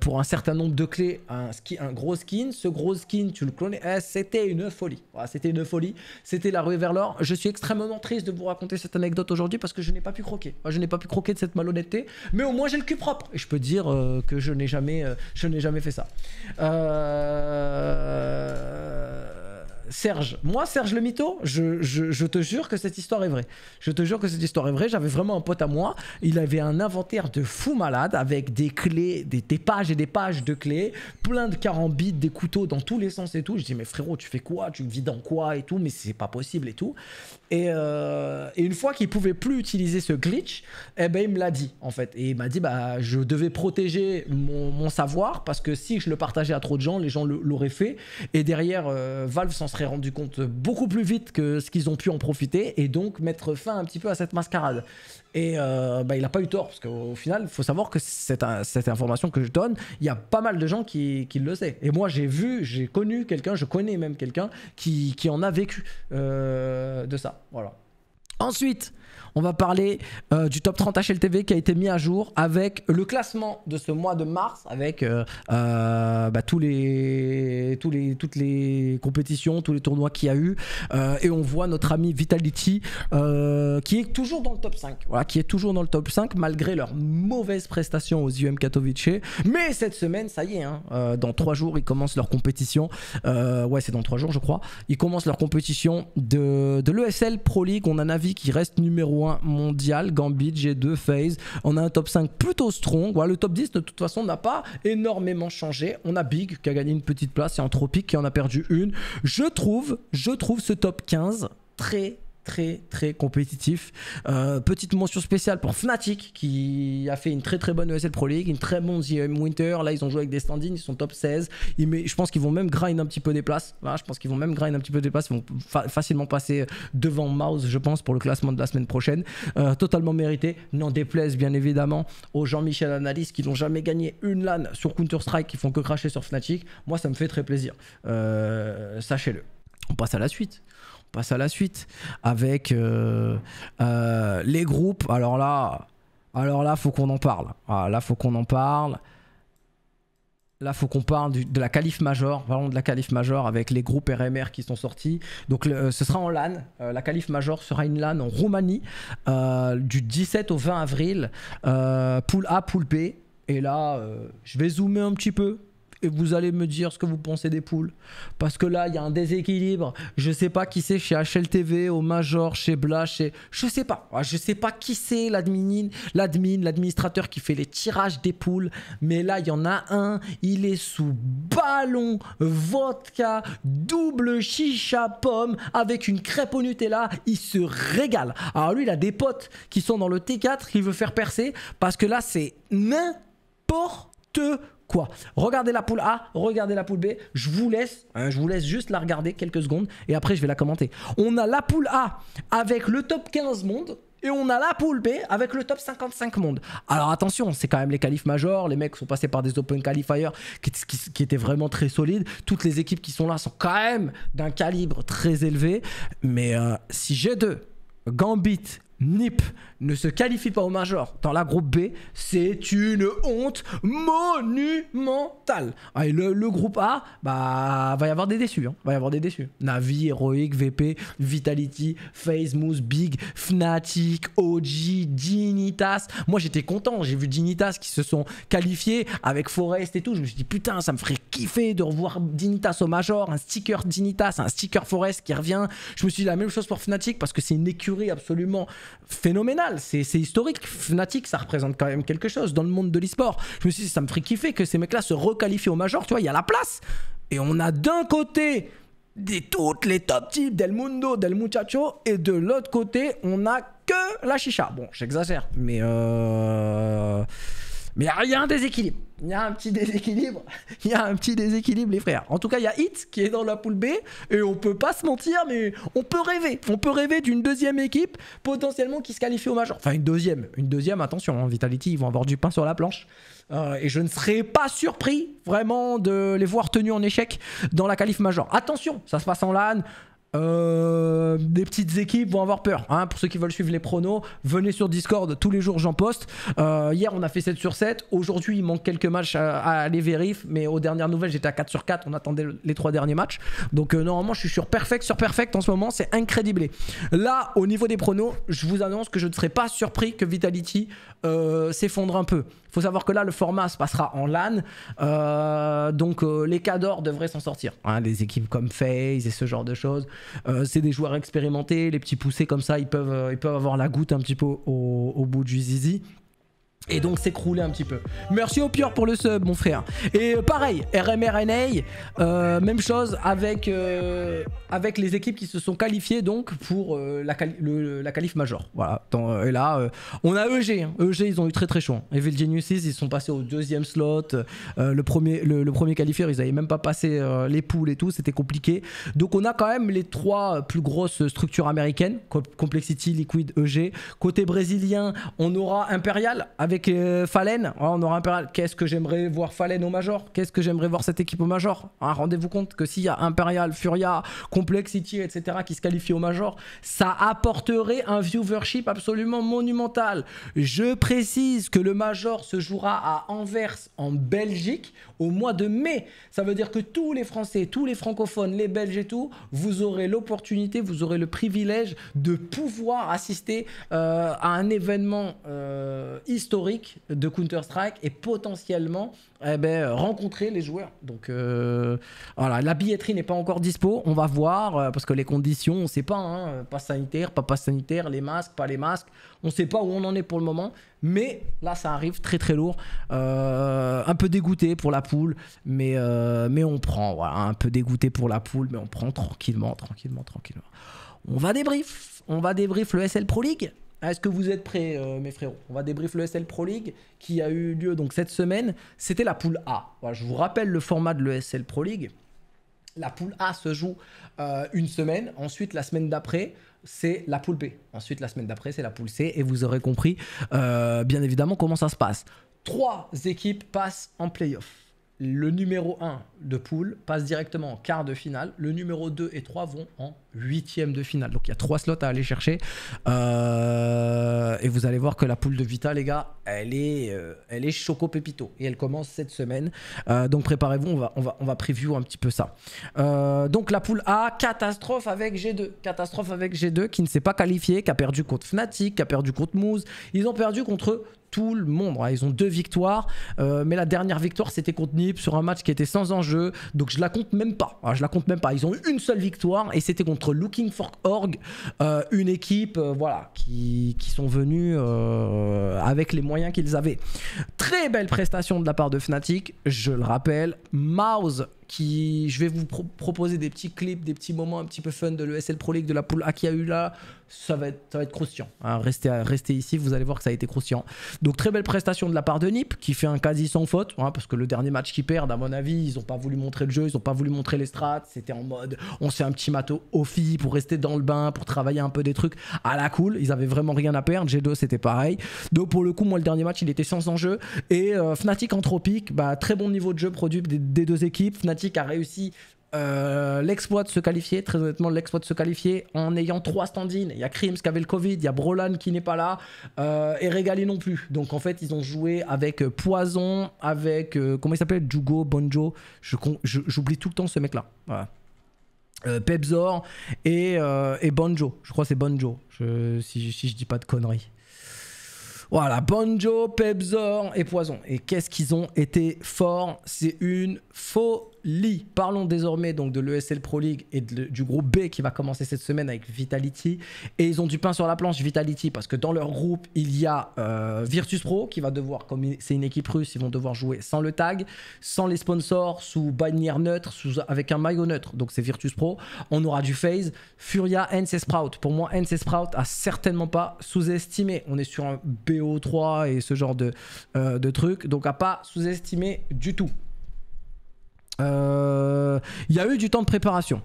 Speaker 1: pour un certain nombre de clés un, un gros skin. Ce gros skin, tu le clonais. c'était une folie. c'était une folie. C'était la rue vers l'or. Je suis extrêmement triste de vous raconter cette anecdote aujourd'hui parce que je n'ai pas pu croquer. je n'ai pas pu croquer de cette malhonnêteté, mais au moins j'ai le cul propre. Et je peux dire euh, que je n'ai jamais, euh, je n'ai jamais fait ça. Euh, Serge, moi, Serge le mytho, je, te jure que cette histoire est vraie. Je te jure que cette histoire est vraie. J'avais vraiment un pote à moi. Il avait un inventaire de fou malade avec des clés, des, pages et des pages de clés, plein de carambites, des couteaux dans tous les sens et tout. Je dis, mais frérot, tu fais quoi Tu vis dans quoi et tout Mais c'est pas possible et tout. Euh, et, une fois qu'il pouvait plus utiliser ce glitch, eh ben il me l'a dit en fait. Et il m'a dit bah je devais protéger mon, savoir parce que si je le partageais à trop de gens, les gens l'auraient fait. Et derrière, euh, Valve s'en serait rendu compte beaucoup plus vite que ce qu'ils ont pu en profiter et donc mettre fin un petit peu à cette mascarade. Et euh, bah, il n'a pas eu tort, parce qu'au final, il faut savoir que cette, cette, information que je donne, il y a pas mal de gens qui, le savent. Et moi, j'ai vu, j'ai connu quelqu'un, je connais même quelqu'un qui, en a vécu de ça. Voilà. Ensuite, on va parler euh, du top 30 HLTV qui a été mis à jour avec le classement de ce mois de mars, avec euh, euh, bah, tous les, toutes les compétitions, tous les tournois qu'il y a eu. et on voit notre ami Vitality qui est toujours dans le top 5. Voilà, qui est toujours dans le top 5 malgré leur mauvaise prestation aux UM Katowice. Mais cette semaine, ça y est, hein, dans trois jours, ils commencent leur compétition. ouais, c'est dans trois jours, je crois. Ils commencent leur compétition de, de l'ESL Pro League. On a Navi qui reste numéro 1 mondial, Gambit, G2, Phase On a un top 5 plutôt strong. Voilà, le top 10 de toute façon n'a pas énormément changé. On a Big qui a gagné une petite place et en Anthropic qui en a perdu une. Je trouve, je trouve ce top 15 très très très compétitif. Euh, petite mention spéciale pour Fnatic qui a fait une très très bonne ESL Pro League, une très bonne ZM Winter. Là, ils ont joué avec des standings, ils sont top 16. je pense qu'ils vont même grind un petit peu des places. je pense qu'ils vont même grind un petit peu des places. Ils vont facilement passer devant Mouse, je pense, pour le classement de la semaine prochaine. Euh, totalement mérité. N'en déplaise bien évidemment aux Jean-Michel analyse qui n'ont jamais gagné une LAN sur Counter-Strike, qui font que cracher sur Fnatic. Moi, ça me fait très plaisir. Euh, sachez-le. On passe à la suite passe à la suite avec euh, euh, les groupes. Alors là, alors là, faut qu'on en parle. Là, ah, là, faut qu'on en parle. Là, faut qu'on parle de la calife major, vraiment de la calife major avec les groupes RMR qui sont sortis. Donc, euh, ce sera en LAN. la calife major sera une LAN en Roumanie du 17 au 20 avril, pool A, pool B. Et là, je vais zoomer un petit peu et vous allez me dire ce que vous pensez des poules. Parce que là, il y a un déséquilibre. Je sais pas qui c'est chez HLTV, au Major, chez Bla, chez... Je sais pas. Ah, je sais pas qui c'est l'admin, l'admin, l'administrateur qui fait les tirages des poules. Mais là, il y en a un. Il est sous ballon, vodka, double chicha pomme, avec une crêpe au Nutella. Il se régale. Alors lui, il a des potes qui sont dans le T4 qu'il veut faire percer. Parce que là, c'est n'importe Regardez la poule A, regardez la poule B. Je vous laisse, hein, je vous laisse juste la regarder quelques secondes et après je vais la commenter. On a la poule A avec le top 15 monde. Et on a la poule B avec le top 55 monde. Alors attention, c'est quand même les qualifs majors, les mecs sont passés par des Open Qualifiers qui, étaient vraiment très solides. Toutes les équipes qui sont là sont quand même d'un calibre très élevé. Mais euh, si j'ai deux Gambit NIP ne se qualifie pas au major dans la groupe B, c'est une honte monumentale. Ah, et le, groupe A, bah va y avoir des déçus, hein. va y avoir des déçus. Navi, Heroic, VP, Vitality, FaZe Big, Fnatic, OG, Dignitas. Moi j'étais content, j'ai vu Dignitas qui se sont qualifiés avec Forest et tout. Je me suis dit putain, ça me ferait kiffer de revoir Dignitas au major, un sticker Dignitas, un sticker Forest qui revient. Je me suis dit la même chose pour Fnatic parce que c'est une écurie absolument phénoménal, c'est historique. Fnatic, ça représente quand même quelque chose dans le monde de l'esport. Je me suis dit, ça me ferait kiffer que ces mecs-là se requalifient au major, tu vois, il y a la place. Et on a d'un côté des, toutes les top types del mundo, del muchacho, et de l'autre côté, on a que la chicha. Bon, j'exagère, mais... Euh mais il y a un déséquilibre. Il y a un petit déséquilibre. Il y a un petit déséquilibre, les frères. En tout cas, il y a Hit qui est dans la poule B. Et on peut pas se mentir, mais on peut rêver. On peut rêver d'une deuxième équipe potentiellement qui se qualifie au major. Enfin, une deuxième. Une deuxième, attention, hein. Vitality, ils vont avoir du pain sur la planche. Euh, et je ne serais pas surpris vraiment de les voir tenus en échec dans la qualif major. Attention, ça se passe en LAN. Euh, des petites équipes vont avoir peur. Hein. Pour ceux qui veulent suivre les pronos, venez sur Discord, tous les jours j'en poste. Euh, hier on a fait 7 sur 7, aujourd'hui il manque quelques matchs à, les vérifier mais aux dernières nouvelles j'étais à 4 sur 4, on attendait les trois derniers matchs. Donc euh, normalement je suis sur perfect, sur perfect en ce moment, c'est incrédible. Là, au niveau des pronos, je vous annonce que je ne serais pas surpris que Vitality s'effondre un peu faut savoir que là, le format se passera en LAN, euh, donc euh, les cadors devraient s'en sortir. Des hein, les équipes comme FaZe et ce genre de choses, euh, c'est des joueurs expérimentés, les petits poussés comme ça, ils peuvent, ils peuvent avoir la goutte un petit peu au, au bout du zizi et donc s'écrouler un petit peu. Merci au Pior pour le sub, mon frère. Et euh, pareil, RMRNA, euh, même chose avec, euh, avec les équipes qui se sont qualifiées donc pour la, la qualif major. Voilà. et là, on a EG. EG, ils ont eu très très chaud. Evil Geniuses, ils sont passés au deuxième slot. le, premier, le, premier qualifier, ils n'avaient même pas passé les poules et tout. C'était compliqué. Donc on a quand même les trois plus grosses structures américaines. Complexity, Liquid, EG. Côté brésilien, on aura Imperial avec avec euh, Fallen. Oh, on aura Imperial. Qu'est-ce que j'aimerais voir Fallen au Major Qu'est-ce que j'aimerais voir cette équipe au Major hein, Rendez-vous compte que s'il y a Imperial, Furia, Complexity, etc. qui se qualifient au Major, ça apporterait un viewership absolument monumental. Je précise que le Major se jouera à Anvers en Belgique au mois de mai. Ça veut dire que tous les Français, tous les francophones, les Belges et tout, vous aurez l'opportunité, vous aurez le privilège de pouvoir assister euh, à un événement euh, historique de Counter-Strike et potentiellement eh ben, euh, rencontrer les joueurs. Donc euh, voilà, la billetterie n'est pas encore dispo. On va voir euh, parce que les conditions, on ne sait pas. Hein, pas sanitaire, pas pas sanitaire, les masques, pas les masques. On ne sait pas où on en est pour le moment. Mais là, ça arrive très très lourd. un peu dégoûté pour la poule, mais, mais on prend. un peu dégoûté pour la poule, mais on prend tranquillement, tranquillement, tranquillement. On va débrief. On va débrief le SL Pro League. Ah, est-ce que vous êtes prêts, euh, mes frérots On va débriefer le SL Pro League qui a eu lieu donc cette semaine. C'était la poule A. je vous rappelle le format de l'ESL Pro League. La poule A se joue euh, une semaine. Ensuite, la semaine d'après, c'est la poule B. Ensuite, la semaine d'après, c'est la poule C. Et vous aurez compris, euh, bien évidemment, comment ça se passe. Trois équipes passent en playoff le numéro 1 de poule passe directement en quart de finale. Le numéro 2 et 3 vont en huitième de finale. Donc il y a trois slots à aller chercher. Euh, et vous allez voir que la poule de Vita, les gars, elle est, euh, elle est choco pépito. Et elle commence cette semaine. Euh, donc préparez-vous, on va, on, va, on va preview un petit peu ça. donc la poule A, catastrophe avec G2. Catastrophe avec G2 qui ne s'est pas qualifié, qui a perdu contre Fnatic, qui a perdu contre Moose. Ils ont perdu contre tout le monde. Hein. Ils ont deux victoires, mais la dernière victoire c'était contre Nip sur un match qui était sans enjeu. Donc je la compte même pas. Hein, je la compte même pas. Ils ont une seule victoire et c'était contre Looking for Org, euh, une équipe euh, voilà, qui, sont venus euh, avec les moyens qu'ils avaient. Très belle prestation de la part de Fnatic, je le rappelle. Mouse qui, je vais vous proposer des petits clips, des petits moments un petit peu fun de l'ESL Pro League, de la poule A qui a eu là. Ça va être, ça va être croustillant. Hein. Restez, restez, ici, vous allez voir que ça a été croustillant. Donc très belle prestation de la part de Nip, qui fait un quasi sans faute, hein, parce que le dernier match qu'ils perdent, à mon avis, ils n'ont pas voulu montrer le jeu, ils n'ont pas voulu montrer les strats. C'était en mode, on s'est un petit matos au pour rester dans le bain, pour travailler un peu des trucs à la cool. Ils avaient vraiment rien à perdre. G2, c'était pareil. Donc pour le coup, moi, le dernier match, il était sans enjeu. Et euh, Fnatic Anthropique, bah, très bon niveau de jeu produit des, deux équipes a réussi euh, l'exploit de se qualifier, très honnêtement, l'exploit de se qualifier en ayant trois stand-in. Il y a Krims qui avait le Covid, il y a Brolan qui n'est pas là, euh, et Régalé non plus. Donc en fait, ils ont joué avec euh, Poison, avec. comment il s'appelle Jugo, Bonjo. J'oublie je, tout le temps ce mec-là. Voilà. Pepzor et, et, Bonjo. Je crois c'est Bonjo, je, si, si je dis pas de conneries. Voilà, Bonjo Pebzor et Poison. Et qu'est-ce qu'ils ont été forts C'est une Foli Parlons désormais donc de l'ESL Pro League et du groupe B qui va commencer cette semaine avec Vitality. Et ils ont du pain sur la planche Vitality parce que dans leur groupe il y a euh, Virtus Pro qui va devoir, comme c'est une équipe russe, ils vont devoir jouer sans le tag, sans les sponsors, sous bannière neutre, avec un maillot neutre. Donc c'est Virtus Pro. On aura du Phase, Furia, NC Sprout. Pour moi NC Sprout a certainement pas sous-estimé. On est sur un BO3 et ce genre de, euh, truc trucs. Donc à pas sous estimé du tout. Il euh, y a eu du temps de préparation.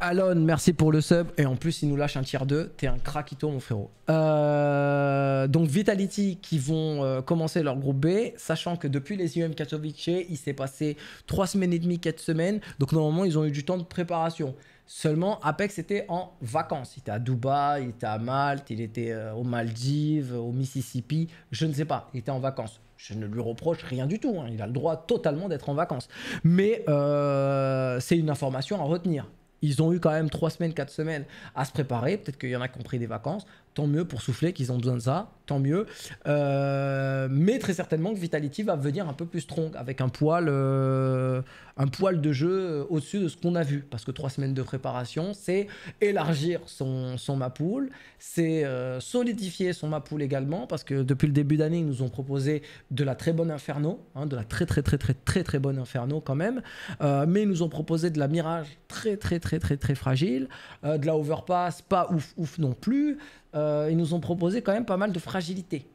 Speaker 1: Alon, merci pour le sub. Et en plus, il nous lâche un tiers 2. T'es un craquito, mon frérot. Euh, donc, Vitality qui vont euh, commencer leur groupe B, sachant que depuis les IEM Katowice, il s'est passé 3 semaines et demie, 4 semaines. Donc, normalement, ils ont eu du temps de préparation. Seulement, Apex était en vacances. Il était à Dubaï, il était à Malte, il était euh, aux Maldives, au Mississippi. Je ne sais pas. Il était en vacances. Je ne lui reproche rien du tout. Hein. Il a le droit totalement d'être en vacances. Mais euh, c'est une information à retenir. Ils ont eu quand même trois semaines, quatre semaines à se préparer. Peut-être qu'il y en a qui ont pris des vacances tant mieux pour souffler qu'ils ont besoin de ça, tant mieux. Euh, mais très certainement que Vitality va venir un peu plus strong, avec un poil, euh, un poil de jeu euh, au-dessus de ce qu'on a vu. Parce que trois semaines de préparation, c'est élargir son, son map c'est solidifier son map également, parce que depuis le début d'année, ils nous ont proposé de la très bonne Inferno, hein, de la très très très très très très bonne Inferno quand même, mais ils nous ont proposé de la Mirage très très très très très fragile, de la Overpass pas ouf ouf non plus. Euh, ils nous ont proposé quand même pas mal de fragilité.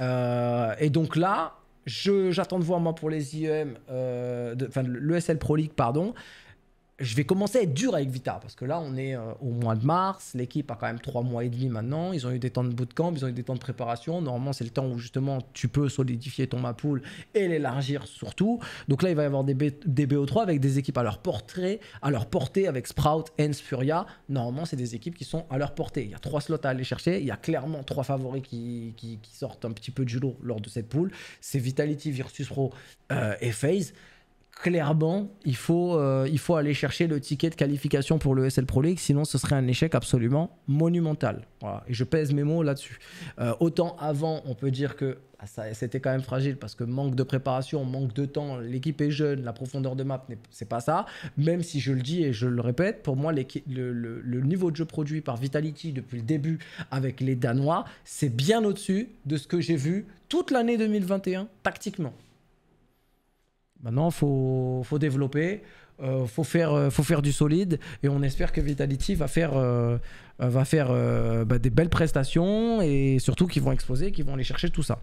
Speaker 1: Euh, et donc là, j'attends de voir moi pour les IEM, euh, enfin l'ESL Pro League, pardon je vais commencer à être dur avec Vita parce que là, on est euh, au mois de mars. L'équipe a quand même trois mois et demi maintenant. Ils ont eu des temps de bootcamp, ils ont eu des temps de préparation. Normalement, c'est le temps où justement tu peux solidifier ton pool et l'élargir surtout. Donc là, il va y avoir des, BO3 avec des équipes à leur portée, à leur portée avec Sprout, Hens, Furia. Normalement, c'est des équipes qui sont à leur portée. Il y a trois slots à aller chercher. Il y a clairement trois favoris qui, sortent un petit peu du lot lors de cette poule. C'est Vitality, versus Pro euh, et FaZe clairement, il faut, euh, il faut aller chercher le ticket de qualification pour le SL Pro League, sinon ce serait un échec absolument monumental. Et je pèse mes mots là-dessus. Euh, autant avant, on peut dire que ah, c'était quand même fragile parce que manque de préparation, manque de temps, l'équipe est jeune, la profondeur de map, c'est pas ça. Même si je le dis et je le répète, pour moi, le, le niveau de jeu produit par Vitality depuis le début avec les Danois, c'est bien au-dessus de ce que j'ai vu toute l'année 2021 tactiquement. Maintenant, faut, faut développer, il euh, faut faire, euh, faut faire du solide, et on espère que Vitality va faire, euh, va faire bah, des belles prestations et surtout qu'ils vont exposer, qu'ils vont aller chercher tout ça.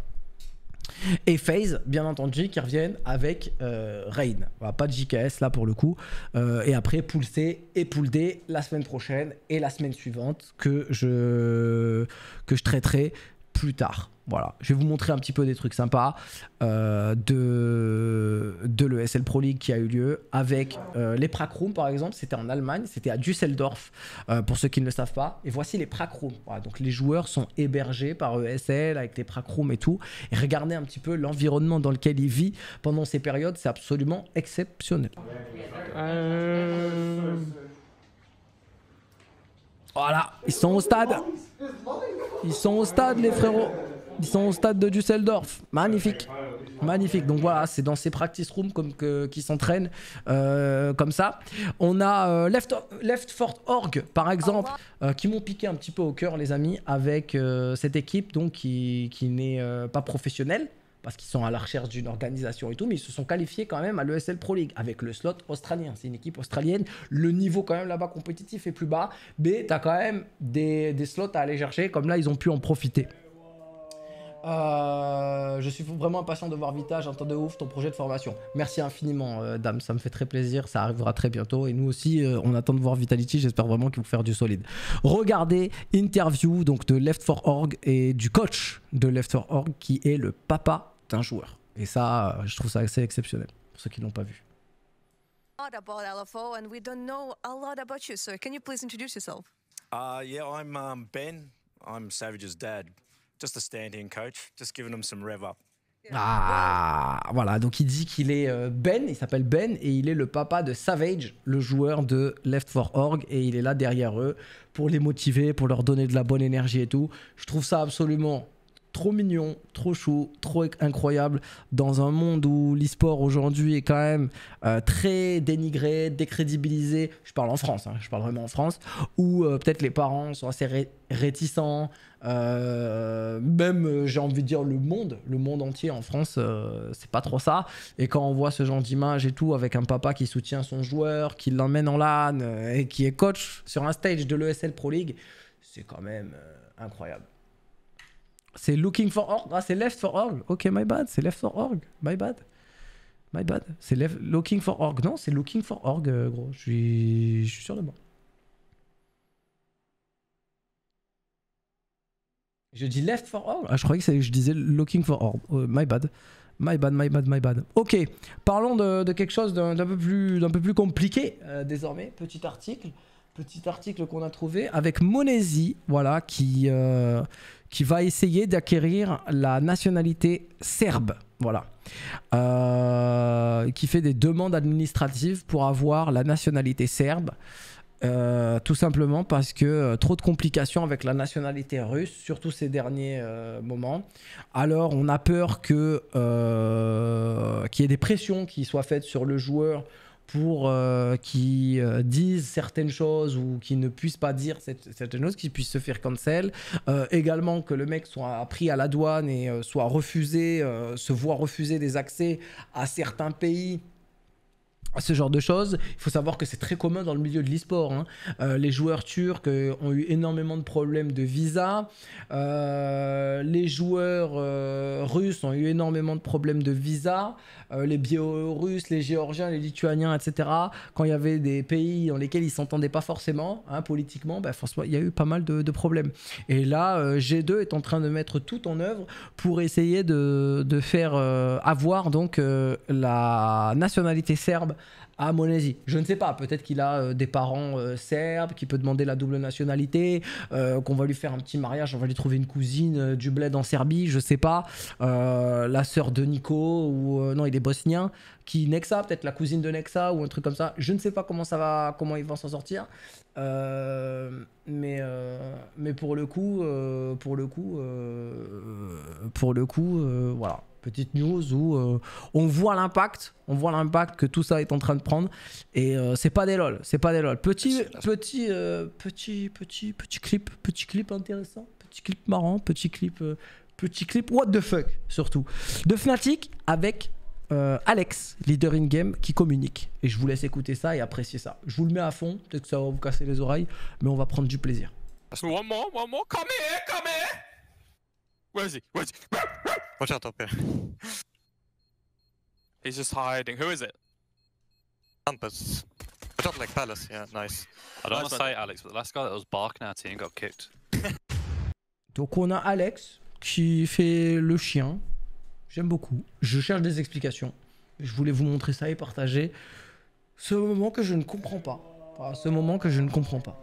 Speaker 1: Et FaZe, bien entendu, qui reviennent avec Rain. pas de JKS là pour le coup. et après, Pool C et Pool D la semaine prochaine et la semaine suivante que je, que je traiterai plus tard. Voilà, je vais vous montrer un petit peu des trucs sympas euh, de, de l'ESL Pro League qui a eu lieu avec euh, les Prakroom par exemple, c'était en Allemagne, c'était à Düsseldorf euh, pour ceux qui ne le savent pas. Et voici les Prakroom. donc les joueurs sont hébergés par ESL avec les Prakroom et tout. Et regardez un petit peu l'environnement dans lequel ils vivent pendant ces périodes, c'est absolument exceptionnel. Voilà, ils sont au stade. Ils sont au stade les frérots. Ils sont au stade de Düsseldorf. Magnifique. Magnifique. Donc voilà, c'est dans ces practice rooms comme qui s'entraînent euh, comme ça. On a euh, Left, Left Fort Org, par exemple, euh, qui m'ont piqué un petit peu au cœur, les amis, avec cette équipe donc, qui, n'est pas professionnelle parce qu'ils sont à la recherche d'une organisation et tout, mais ils se sont qualifiés quand même à l'ESL Pro League avec le slot australien. C'est une équipe australienne. Le niveau quand même là-bas compétitif est plus bas, mais tu as quand même des slots à aller chercher, comme là ils ont pu en profiter. Euh, je suis vraiment impatient de voir Vita, j'entends de ouf ton projet de formation. Merci infiniment, euh, dame, ça me fait très plaisir, ça arrivera très bientôt. Et nous aussi, euh, on attend de voir Vitality, j'espère vraiment qu'ils vont faire du solide. Regardez interview donc de Left 4 Org et du coach de Left 4 Org qui est le papa d'un joueur. Et ça, je trouve ça assez exceptionnel pour ceux qui ne l'ont pas vu. LFO uh, yeah, I'm um, Ben. I'm Savage's dad. Just a stand-in coach, just giving them some rev up. Ah, voilà, donc il dit qu'il est euh, Ben, il s'appelle Ben, et il est le papa de Savage, le joueur de Left 4 Org, et il est là derrière eux pour les motiver, pour leur donner de la bonne énergie et tout. Je trouve ça absolument trop mignon, trop chaud, trop incroyable, dans un monde où le aujourd'hui est quand même euh, très dénigré, décrédibilisé, je parle en France, hein. je parle vraiment en France, où euh, peut-être les parents sont assez réticents, euh, même, euh, j'ai envie de dire, le monde, le monde entier en France, euh, c'est pas trop ça. Et quand on voit ce genre d'image et tout, avec un papa qui soutient son joueur, qui l'emmène en LAN et qui est coach sur un stage de l'ESL Pro League, c'est quand même incroyable. C'est Looking for Org. Ah, c'est Left for Org. Ok, my bad. C'est Left for Org. My bad. My bad. C'est Looking for Org. Non, c'est Looking for Org, gros. je suis sûr de moi. Je dis left for all, ah, Je croyais que je disais looking for all, euh, my bad. My bad, my bad, my bad. Ok, parlons de, quelque chose d'un peu, peu, plus compliqué euh, désormais. Petit article. Petit article qu'on a trouvé avec Monesi, voilà, qui, euh, qui va essayer d'acquérir la nationalité serbe. Voilà. qui fait des demandes administratives pour avoir la nationalité serbe. Euh, tout simplement parce que euh, trop de complications avec la nationalité russe, surtout ces derniers euh, moments. Alors on a peur que qu'il y ait des pressions qui soient faites sur le joueur pour qui dise certaines choses ou qui ne puisse pas dire certaines choses, qui puisse se faire cancel. également que le mec soit pris à la douane et soit refusé, se voit refuser des accès à certains pays ce genre de choses. Il faut savoir que c'est très commun dans le milieu de l'e-sport. Hein. Euh, les joueurs turcs euh, ont eu énormément de problèmes de visa. Euh, les joueurs russes ont eu énormément de problèmes de visa. les biélorusses, les géorgiens, les lituaniens, etc. Quand il y avait des pays dans lesquels ils s'entendaient pas forcément hein, politiquement, bah, il y a eu pas mal de, problèmes. Et là, G2 est en train de mettre tout en œuvre pour essayer de, de faire avoir donc la nationalité serbe à ah, Monésie. Je ne sais pas, peut-être qu'il a euh, des parents euh, serbes, qu'il peut demander la double nationalité, euh, qu'on va lui faire un petit mariage, on va lui trouver une cousine du bled en Serbie, je ne sais pas. la sœur de Nico, ou non, il est bosnien, qui Nexa, peut-être la cousine de Nexa, ou un truc comme ça. Je ne sais pas comment ça va, comment ils vont s'en sortir. mais, mais pour le coup, pour le coup, pour le coup, voilà petite news où euh, on voit l'impact, on voit l'impact que tout ça est en train de prendre et euh, c'est pas des lol, c'est pas des lol. Petit petit euh, petit petit petit clip, petit clip intéressant, petit clip marrant, petit clip petit clip what the fuck surtout de Fnatic avec Alex, leader in game qui communique et je vous laisse écouter ça et apprécier ça. Je vous le mets à fond, peut-être que ça va vous casser les oreilles, mais on va prendre du plaisir. One more, one more, come here, come here. Where is he? Where is he? Watch out up here. He's just hiding. Who is it? Campus. Watch out like Palace. Yeah, nice. I don't want to say Alex, but the last guy that was barking our team got kicked. [laughs] Donc on a Alex qui fait le chien. J'aime beaucoup. Je cherche des explications. Je voulais vous montrer ça et partager ce moment que je ne comprends pas. ce moment que je ne comprends pas.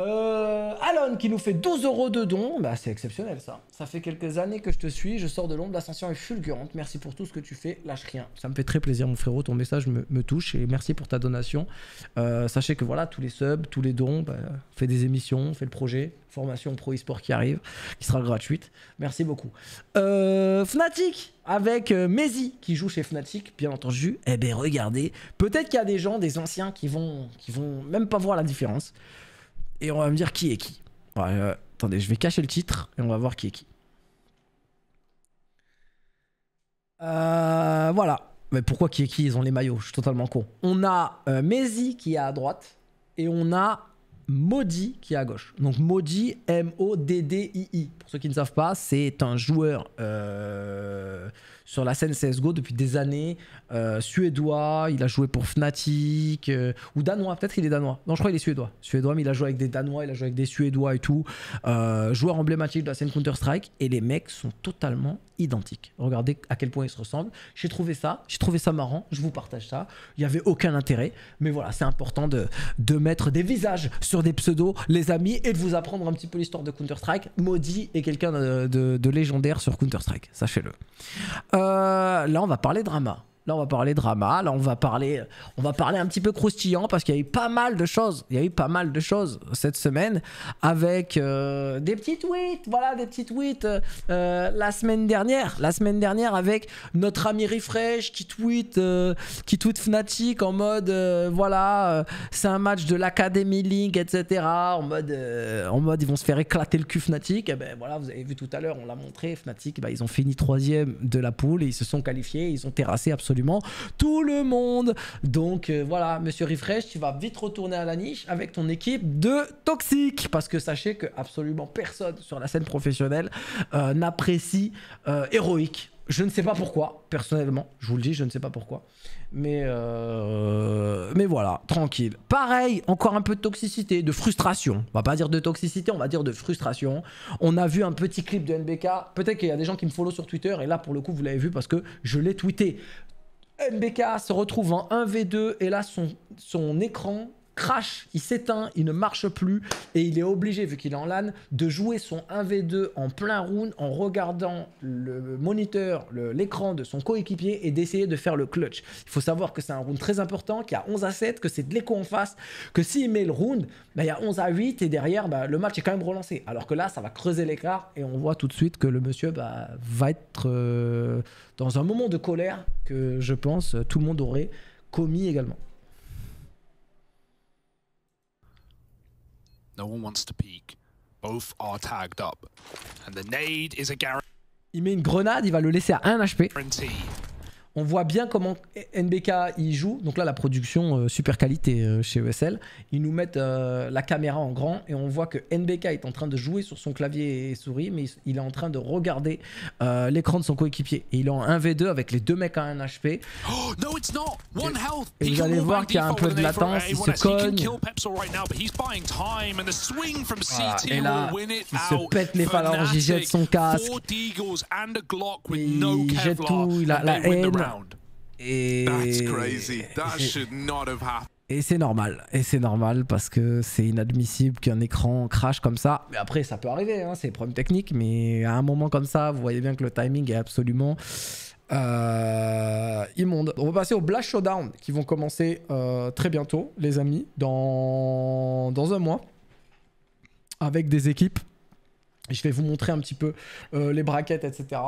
Speaker 1: Euh, Alon qui nous fait 12 euros de dons, bah, c'est exceptionnel ça. Ça fait quelques années que je te suis, je sors de l'ombre, l'ascension est fulgurante. Merci pour tout ce que tu fais, lâche rien. Ça me fait très plaisir mon frérot, ton message me, touche et merci pour ta donation. Euh, sachez que voilà, tous les subs, tous les dons, bah, fait des émissions, fait le projet, formation pro e-sport qui arrive, qui sera gratuite. Merci beaucoup. Euh, Fnatic avec Maisy qui joue chez Fnatic, bien entendu. Eh ben regardez, peut-être qu'il y a des gens, des anciens qui vont, qui vont même pas voir la différence et on va me dire qui est qui. Euh, attendez, je vais cacher le titre et on va voir qui est qui. Euh, voilà. Mais pourquoi qui est qui Ils ont les maillots, je suis totalement con. On a euh, qui est à droite et on a Modi qui est à gauche. Donc Modi, M-O-D-D-I-I. Pour ceux qui ne savent pas, c'est un joueur euh, sur la scène CSGO depuis des années. Euh, suédois, il a joué pour Fnatic, euh, ou danois, peut-être qu'il est danois. Non, je crois qu'il est suédois. Suédois, mais il a joué avec des danois, il a joué avec des suédois et tout. Euh, joueur emblématique de la scène Counter-Strike, et les mecs sont totalement identiques. Regardez à quel point ils se ressemblent. J'ai trouvé ça, j'ai trouvé ça marrant, je vous partage ça. Il n'y avait aucun intérêt, mais voilà, c'est important de, de mettre des visages sur des pseudos, les amis, et de vous apprendre un petit peu l'histoire de Counter-Strike. Maudit est quelqu'un de, de légendaire sur Counter-Strike, sachez-le. Euh, là, on va parler drama. Là, on va parler drama. Là, on va parler, on va parler un petit peu croustillant parce qu'il y a eu pas mal de choses. Il y a eu pas mal de choses cette semaine avec euh, des petits tweets. Voilà, des petits tweets euh, euh, la semaine dernière. La semaine dernière avec notre ami Refresh qui tweet, qui tweet Fnatic en mode voilà, c'est un match de l'Academy League, etc. En mode, en mode, ils vont se faire éclater le cul Fnatic. Et eh ben voilà, vous avez vu tout à l'heure, on l'a montré. Fnatic, bah, ils ont fini troisième de la poule et ils se sont qualifiés. Ils ont terrassé absolument tout le monde. Donc euh, voilà, monsieur Refresh, tu vas vite retourner à la niche avec ton équipe de toxiques. Parce que sachez que absolument personne sur la scène professionnelle euh, n'apprécie euh, héroïque. Je ne sais pas pourquoi, personnellement, je vous le dis, je ne sais pas pourquoi. Mais, mais voilà, tranquille. Pareil, encore un peu de toxicité, de frustration. On va pas dire de toxicité, on va dire de frustration. On a vu un petit clip de NBK. Peut-être qu'il y a des gens qui me follow sur Twitter, et là, pour le coup, vous l'avez vu parce que je l'ai tweeté. MBK se retrouve en 1v2 et là son, son écran crash, il s'éteint, il ne marche plus et il est obligé, vu qu'il est en LAN, de jouer son 1v2 en plein round en regardant le moniteur, l'écran de son coéquipier et d'essayer de faire le clutch. Il faut savoir que c'est un round très important, qu'il y a 11 à 7, que c'est de l'écho en face, que s'il met le round, bah, il y a 11 à 8 et derrière, bah, le match est quand même relancé. Alors que là, ça va creuser l'écart et on voit tout de suite que le monsieur bah, va être euh, dans un moment de colère que je pense euh, tout le monde aurait commis également. No one wants to peek. Both are tagged up. And the nade is a guarantee. Il met une grenade, il va le laisser à 1 HP. on voit bien comment NBK y joue. Donc là, la production, euh, super qualité euh, chez ESL. Ils nous mettent euh, la caméra en grand et on voit que NBK est en train de jouer sur son clavier et souris, mais il est en train de regarder l'écran de son coéquipier. Et il est en 1v2 avec les deux mecs à 1 HP. Et vous allez voir qu'il y a un peu de latence, il se cogne. Et là, il se pète les phalanges, il jette son casque. il jette tout, il a la haine. Et... c'est normal, et c'est normal parce que c'est inadmissible qu'un écran crache comme ça. Mais après, ça peut arriver, hein, c'est problèmes techniques mais à un moment comme ça, vous voyez bien que le timing est absolument euh, immonde. On va passer au Blast Showdown qui vont commencer euh, très bientôt, les amis, dans, dans un mois, avec des équipes je vais vous montrer un petit peu euh, les braquettes, etc.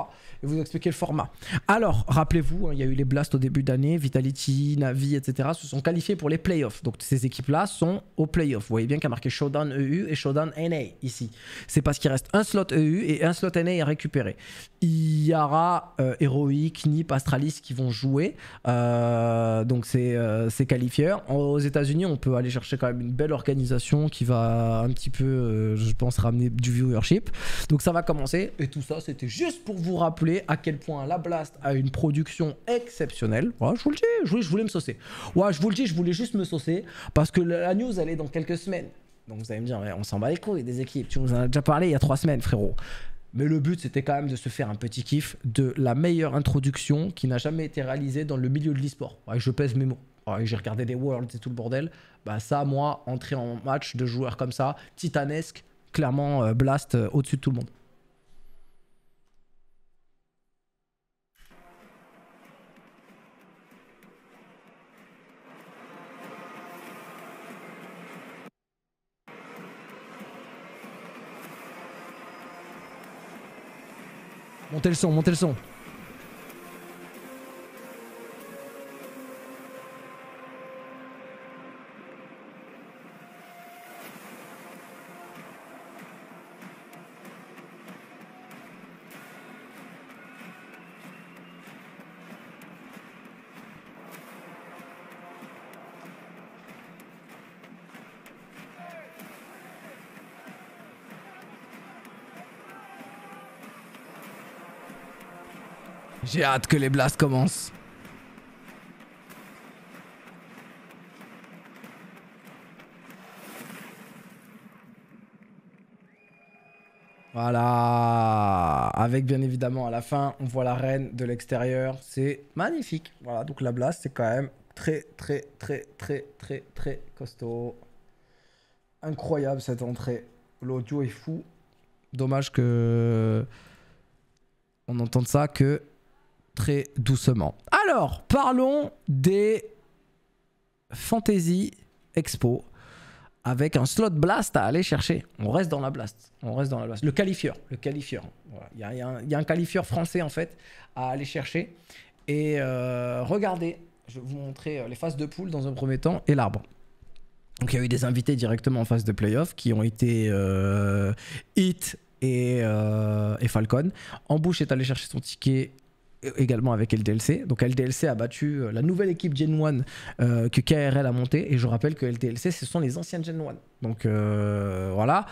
Speaker 1: Et vous expliquer le format. Alors, rappelez-vous, hein, il y a eu les blasts au début d'année. Vitality, Navi, etc. se sont qualifiés pour les playoffs. Donc, ces équipes-là sont aux playoffs. Vous voyez bien qu'il y e a marqué Showdown EU et Showdown NA ici. C'est parce qu'il reste un slot EU et un slot NA à récupérer. Il y aura euh, Heroic, Nip, Astralis qui vont jouer. Euh, donc, c'est ces Aux États-Unis, on peut aller chercher quand même une belle organisation qui va un petit peu, je pense, ramener du viewership. Donc ça va commencer. Et tout ça, c'était juste pour vous rappeler à quel point La Blast a une production exceptionnelle. Ouais, je vous le dis, je voulais, me saucer. Ouais, je vous le dis, je voulais juste me saucer parce que la news, elle est dans quelques semaines. Donc vous allez me dire, on s'en bat les couilles des équipes. Tu nous en as déjà parlé il y a trois semaines, frérot. Mais le but, c'était quand même de se faire un petit kiff de la meilleure introduction qui n'a jamais été réalisée dans le milieu de l'e-sport. Ouais, je pèse mes mots. J'ai regardé des Worlds et tout le bordel. Bah ça, moi, entrer en match de joueurs comme ça, titanesque, clairement euh, Blast euh, au-dessus de tout le monde. Montez le son, montez le son. J'ai hâte que les blasts commencent. Voilà, avec bien évidemment à la fin, on voit la reine de l'extérieur, c'est magnifique. Voilà, donc la blast, c'est quand même très très très très très très costaud. Incroyable cette entrée, l'audio est fou. Dommage que on entende ça que très doucement. Alors, parlons des Fantasy Expo avec un slot blast à aller chercher. On reste dans la blast. On reste dans la blast. Le qualifieur. Le qualifieur. Il y, a un qualifieur français en fait à aller chercher. Et euh, regardez, je vais vous montrer euh, les phases de poule dans un premier temps et l'arbre. Donc il y a eu des invités directement en phase de playoff qui ont été Hit euh, et, Falcon. Embouche est allé chercher son ticket également avec LDLC Donc LDLC a battu euh, la nouvelle équipe Gen 1 euh, que KRL a montée. Et je rappelle que LDLC ce sont les anciennes Gen 1. Donc euh, voilà.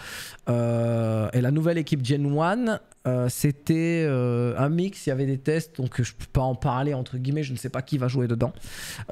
Speaker 1: et la nouvelle équipe Gen 1 euh, c'était euh, un mix, il y avait des tests, donc je peux pas en parler entre guillemets, je ne sais pas qui va jouer dedans.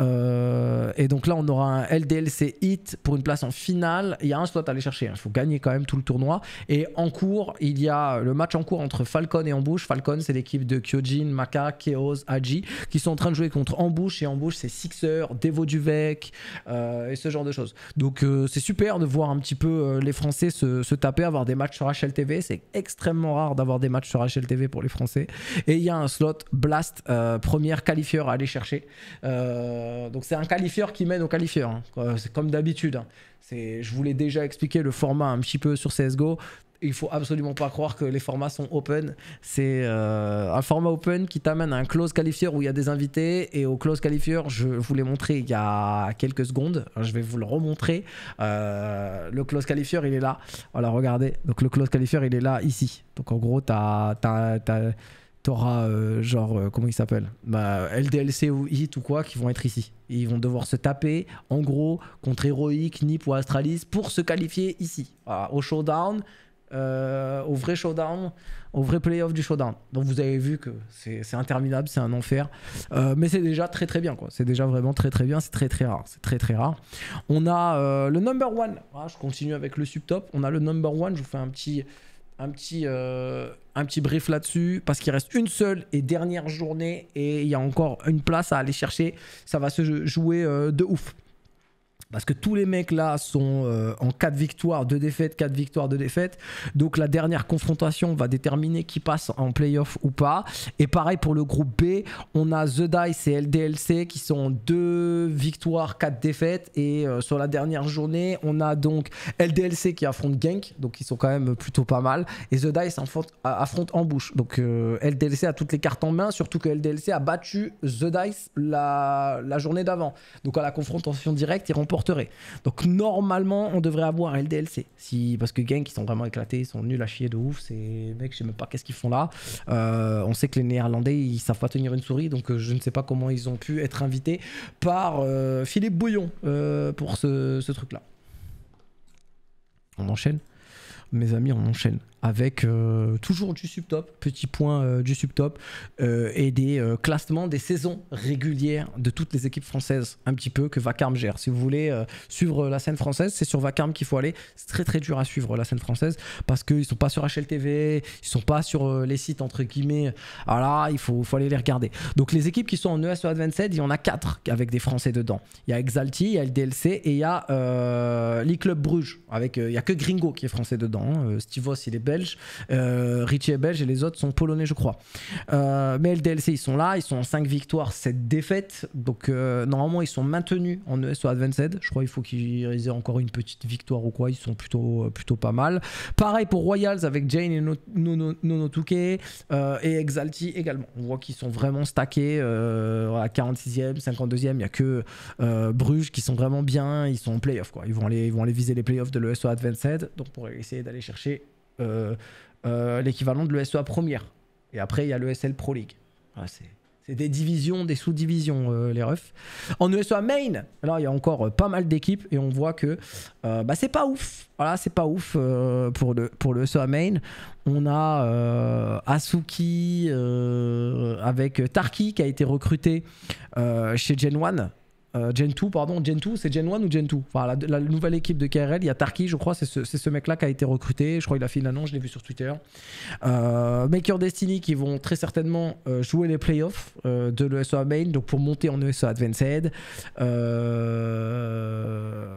Speaker 1: Euh, et donc là, on aura un LDLC hit pour une place en finale. Il y a un spot à aller chercher, hein. il faut gagner quand même tout le tournoi. Et en cours, il y a le match en cours entre Falcon et Ambush. Falcon, c'est l'équipe de Kyojin, Maka, Chaos, Haji, qui sont en train de jouer contre Ambush. Et Ambush, c'est Sixer, Devo Duvec et ce genre de choses. Donc c'est super de voir un petit peu les Français se, se taper, avoir des matchs sur HLTV. C'est extrêmement rare d'avoir des matchs sur HLTV pour les Français. Et il y a un slot Blast, euh, première qualifieur à aller chercher. Euh, donc c'est un qualifieur qui mène au qualifieur. Hein. Euh, c'est comme d'habitude. Hein. c'est Je voulais déjà expliqué le format un petit peu sur CSGO il faut absolument pas croire que les formats sont open. C'est euh, un format open qui t'amène à un close qualifier où il y a des invités. Et au close qualifier, je vous l'ai montré il y a quelques secondes. Hein, je vais vous le remontrer. Euh, le close qualifier, il est là. Voilà, regardez. Donc le close qualifier, il est là, ici. Donc en gros, tu As, euh, genre comment il s'appelle bah, LDLC ou HIT ou quoi qui vont être ici. ils vont devoir se taper en gros contre Heroic, Nip ou Astralis pour se qualifier ici. au showdown, euh, au vrai showdown, au vrai playoff du showdown. Donc vous avez vu que c'est interminable, c'est un enfer. Euh, mais c'est déjà très très bien. quoi. C'est déjà vraiment très très bien, c'est très très rare. C'est très très rare. On a euh, le number one. Ah, je continue avec le sub top. On a le number one. Je vous fais un petit, un petit, un petit brief là-dessus. Parce qu'il reste une seule et dernière journée. Et il y a encore une place à aller chercher. Ça va se jouer de ouf. Parce que tous les mecs là sont euh, en 4 victoires, 2 défaites, 4 victoires, 2 défaites. Donc la dernière confrontation va déterminer qui passe en playoff ou pas. Et pareil pour le groupe B, on a The Dice et LDLC qui sont 2 victoires, 4 défaites. Et euh, sur la dernière journée, on a donc LDLC qui affronte Genk, donc ils sont quand même plutôt pas mal. Et The Dice affronte, en bouche, Donc euh, LDLC a toutes les cartes en main, surtout que LDLC a battu The Dice la, la journée d'avant. Donc à la confrontation directe, ils remportent donc normalement, on devrait avoir un LDLC. Si, parce que Genk, ils sont vraiment éclatés, ils sont nuls à chier de ouf. Ces mec, je sais même pas qu'est-ce qu'ils font là. Euh, on sait que les Néerlandais, ils savent pas tenir une souris, donc euh, je ne sais pas comment ils ont pu être invités par euh, Philippe Bouillon pour ce truc-là. On enchaîne Mes amis, on enchaîne avec euh, toujours du subtop, petit point euh, du subtop, euh, et des classements des saisons régulières de toutes les équipes françaises, un petit peu que Vacarme gère. Si vous voulez suivre la scène française, c'est sur Vacarme qu'il faut aller. C'est très très dur à suivre la scène française parce qu'ils sont pas sur HLTV, ils sont pas sur les sites entre guillemets. Alors ah il faut, faut aller les regarder. Donc les équipes qui sont en ESE Advanced, il y en a 4 avec des Français dedans. Il y a Exalti, il y a LDLC et il y a l'e-Club Bruges. Avec, il y a que Gringo qui est français dedans. Hein. Steve il est belge belge. Euh, Richie est belge et les autres sont polonais, je crois. Euh, mais LDLC ils sont là. Ils sont en 5 victoires, 7 défaites. Donc, euh, normalement, ils sont maintenus en ESO Advanced. Je crois qu'il faut qu'ils aient encore une petite victoire ou quoi. Ils sont plutôt, plutôt pas mal. Pareil pour Royals avec Jane et Nonotuke euh, et Exalti également. On voit qu'ils sont vraiment stackés à 46e, 52e. Il n'y a que Bruges qui sont vraiment bien. Ils sont en playoff. Quoi. Ils, vont aller, ils vont aller viser les playoffs de l'ESO Advanced. Donc pour essayer d'aller chercher euh, euh, l'équivalent de l'ESEA première. Et après, il y a l'ESL Pro League. Ah, c'est. des divisions, des sous-divisions, euh, les refs. En ESO e Main, alors il y a encore pas mal d'équipes et on voit que bah, c'est pas ouf. Voilà, c'est pas ouf pour, le, pour le e e Main. On a Asuki avec Tarki qui a été recruté chez Gen 1 euh, Gen 2, pardon, Gen 2, c'est Gen 1 ou Gen 2 la, nouvelle équipe de KRL, il y a Tarky je crois, c'est ce, mec-là qui a été recruté. Je crois qu'il a fait une annonce, je l'ai vu sur Twitter. Euh, Maker Destiny qui vont très certainement euh, jouer les playoffs de l'ESO Main, donc pour monter en ESO Advanced. Euh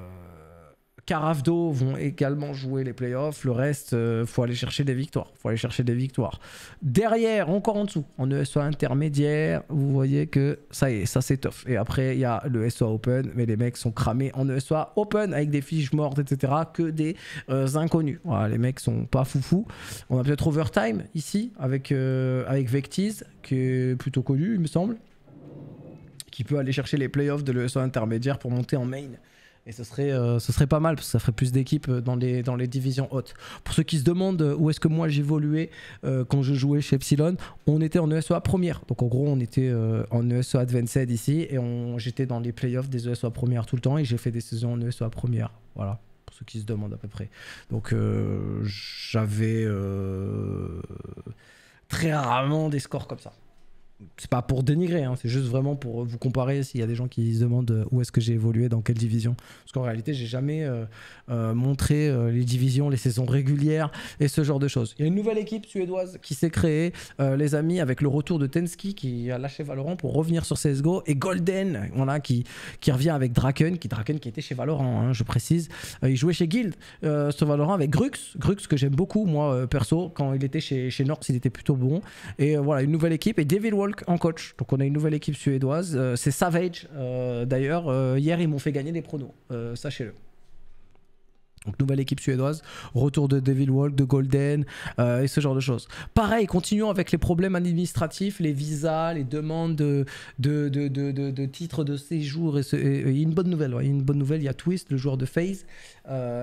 Speaker 1: Carafdo vont également jouer les playoffs. Le reste, euh, faut aller chercher des victoires. Faut aller chercher des victoires. Derrière, encore en dessous, en ESO intermédiaire, vous voyez que ça y est, ça c'est tough. Et après, il y a le ESO Open, mais les mecs sont cramés en ESO Open avec des fiches mortes, etc. Que des euh, inconnus. les mecs sont pas foufou. On a peut-être Overtime ici avec, euh, avec Vectis, qui est plutôt connu, il me semble, qui peut aller chercher les playoffs de l'ESO intermédiaire pour monter en main. Et ce serait, euh, ce serait pas mal parce que ça ferait plus d'équipes euh, dans les, dans les divisions hautes. Pour ceux qui se demandent euh, où est-ce que moi j'évoluais quand je jouais chez Epsilon, on était en ESOA première. Donc en gros, on était en ESOA Advanced ici et j'étais dans les playoffs des ESOA première tout le temps et j'ai fait des saisons en ESOA première. Voilà, pour ceux qui se demandent à peu près. Donc j'avais très rarement des scores comme ça c'est pas pour dénigrer, hein, c'est juste vraiment pour vous comparer s'il y a des gens qui se demandent euh, où est-ce que j'ai évolué, dans quelle division. Parce qu'en réalité, j'ai jamais euh, euh, montré les divisions, les saisons régulières et ce genre de choses. Il y a une nouvelle équipe suédoise qui s'est créée, les amis, avec le retour de Tenski qui a lâché Valorant pour revenir sur CSGO et Golden, voilà, qui, qui revient avec Draken, qui Draken qui était chez Valorant, hein, je précise. il jouait chez Guild sur Valorant avec Grux, Grux que j'aime beaucoup, moi perso, quand il était chez, chez North, il était plutôt bon. Et voilà, une nouvelle équipe et Devil en coach. Donc on a une nouvelle équipe suédoise. Euh, c'est Savage. Euh, d'ailleurs, euh, hier, ils m'ont fait gagner des pronos. Sachez-le. Donc nouvelle équipe suédoise, retour de Devil Walk, de Golden et ce genre de choses. Pareil, continuons avec les problèmes administratifs, les visas, les demandes de, de, titres de séjour. Et, une bonne nouvelle, une bonne nouvelle, il y a Twist, le joueur de FaZe,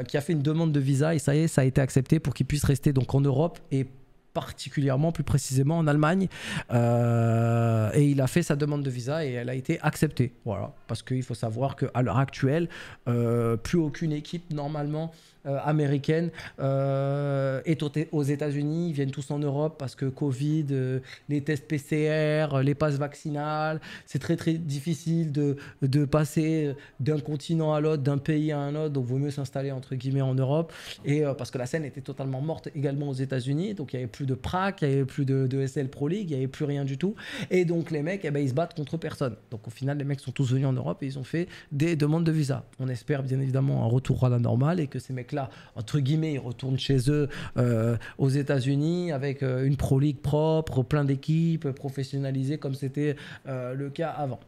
Speaker 1: qui a fait une demande de visa et ça y est, ça a été accepté pour qu'il puisse rester donc en Europe et particulièrement, plus précisément en Allemagne. Euh, et il a fait sa demande de visa et elle a été acceptée. Voilà, parce qu'il faut savoir qu'à l'heure actuelle, euh, plus aucune équipe normalement euh, américaine euh, est aux États-Unis, ils viennent tous en Europe parce que Covid, euh, les tests PCR, les passes vaccinales, c'est très très difficile de, de passer d'un continent à l'autre, d'un pays à un autre, donc vaut mieux s'installer entre guillemets en Europe, et parce que la scène était totalement morte également aux États-Unis, donc il n'y avait plus de PRAC, il n'y avait plus de, SL Pro League, il n'y avait plus rien du tout, et donc les mecs, eh ben, ils se battent contre personne. Donc au final, les mecs sont tous venus en Europe et ils ont fait des demandes de visa. On espère bien évidemment un retour à la normale et que ces mecs là, entre guillemets, ils retournent chez eux euh, aux États-Unis avec euh, une Pro League propre, plein d'équipes professionnalisées comme c'était euh, le cas avant.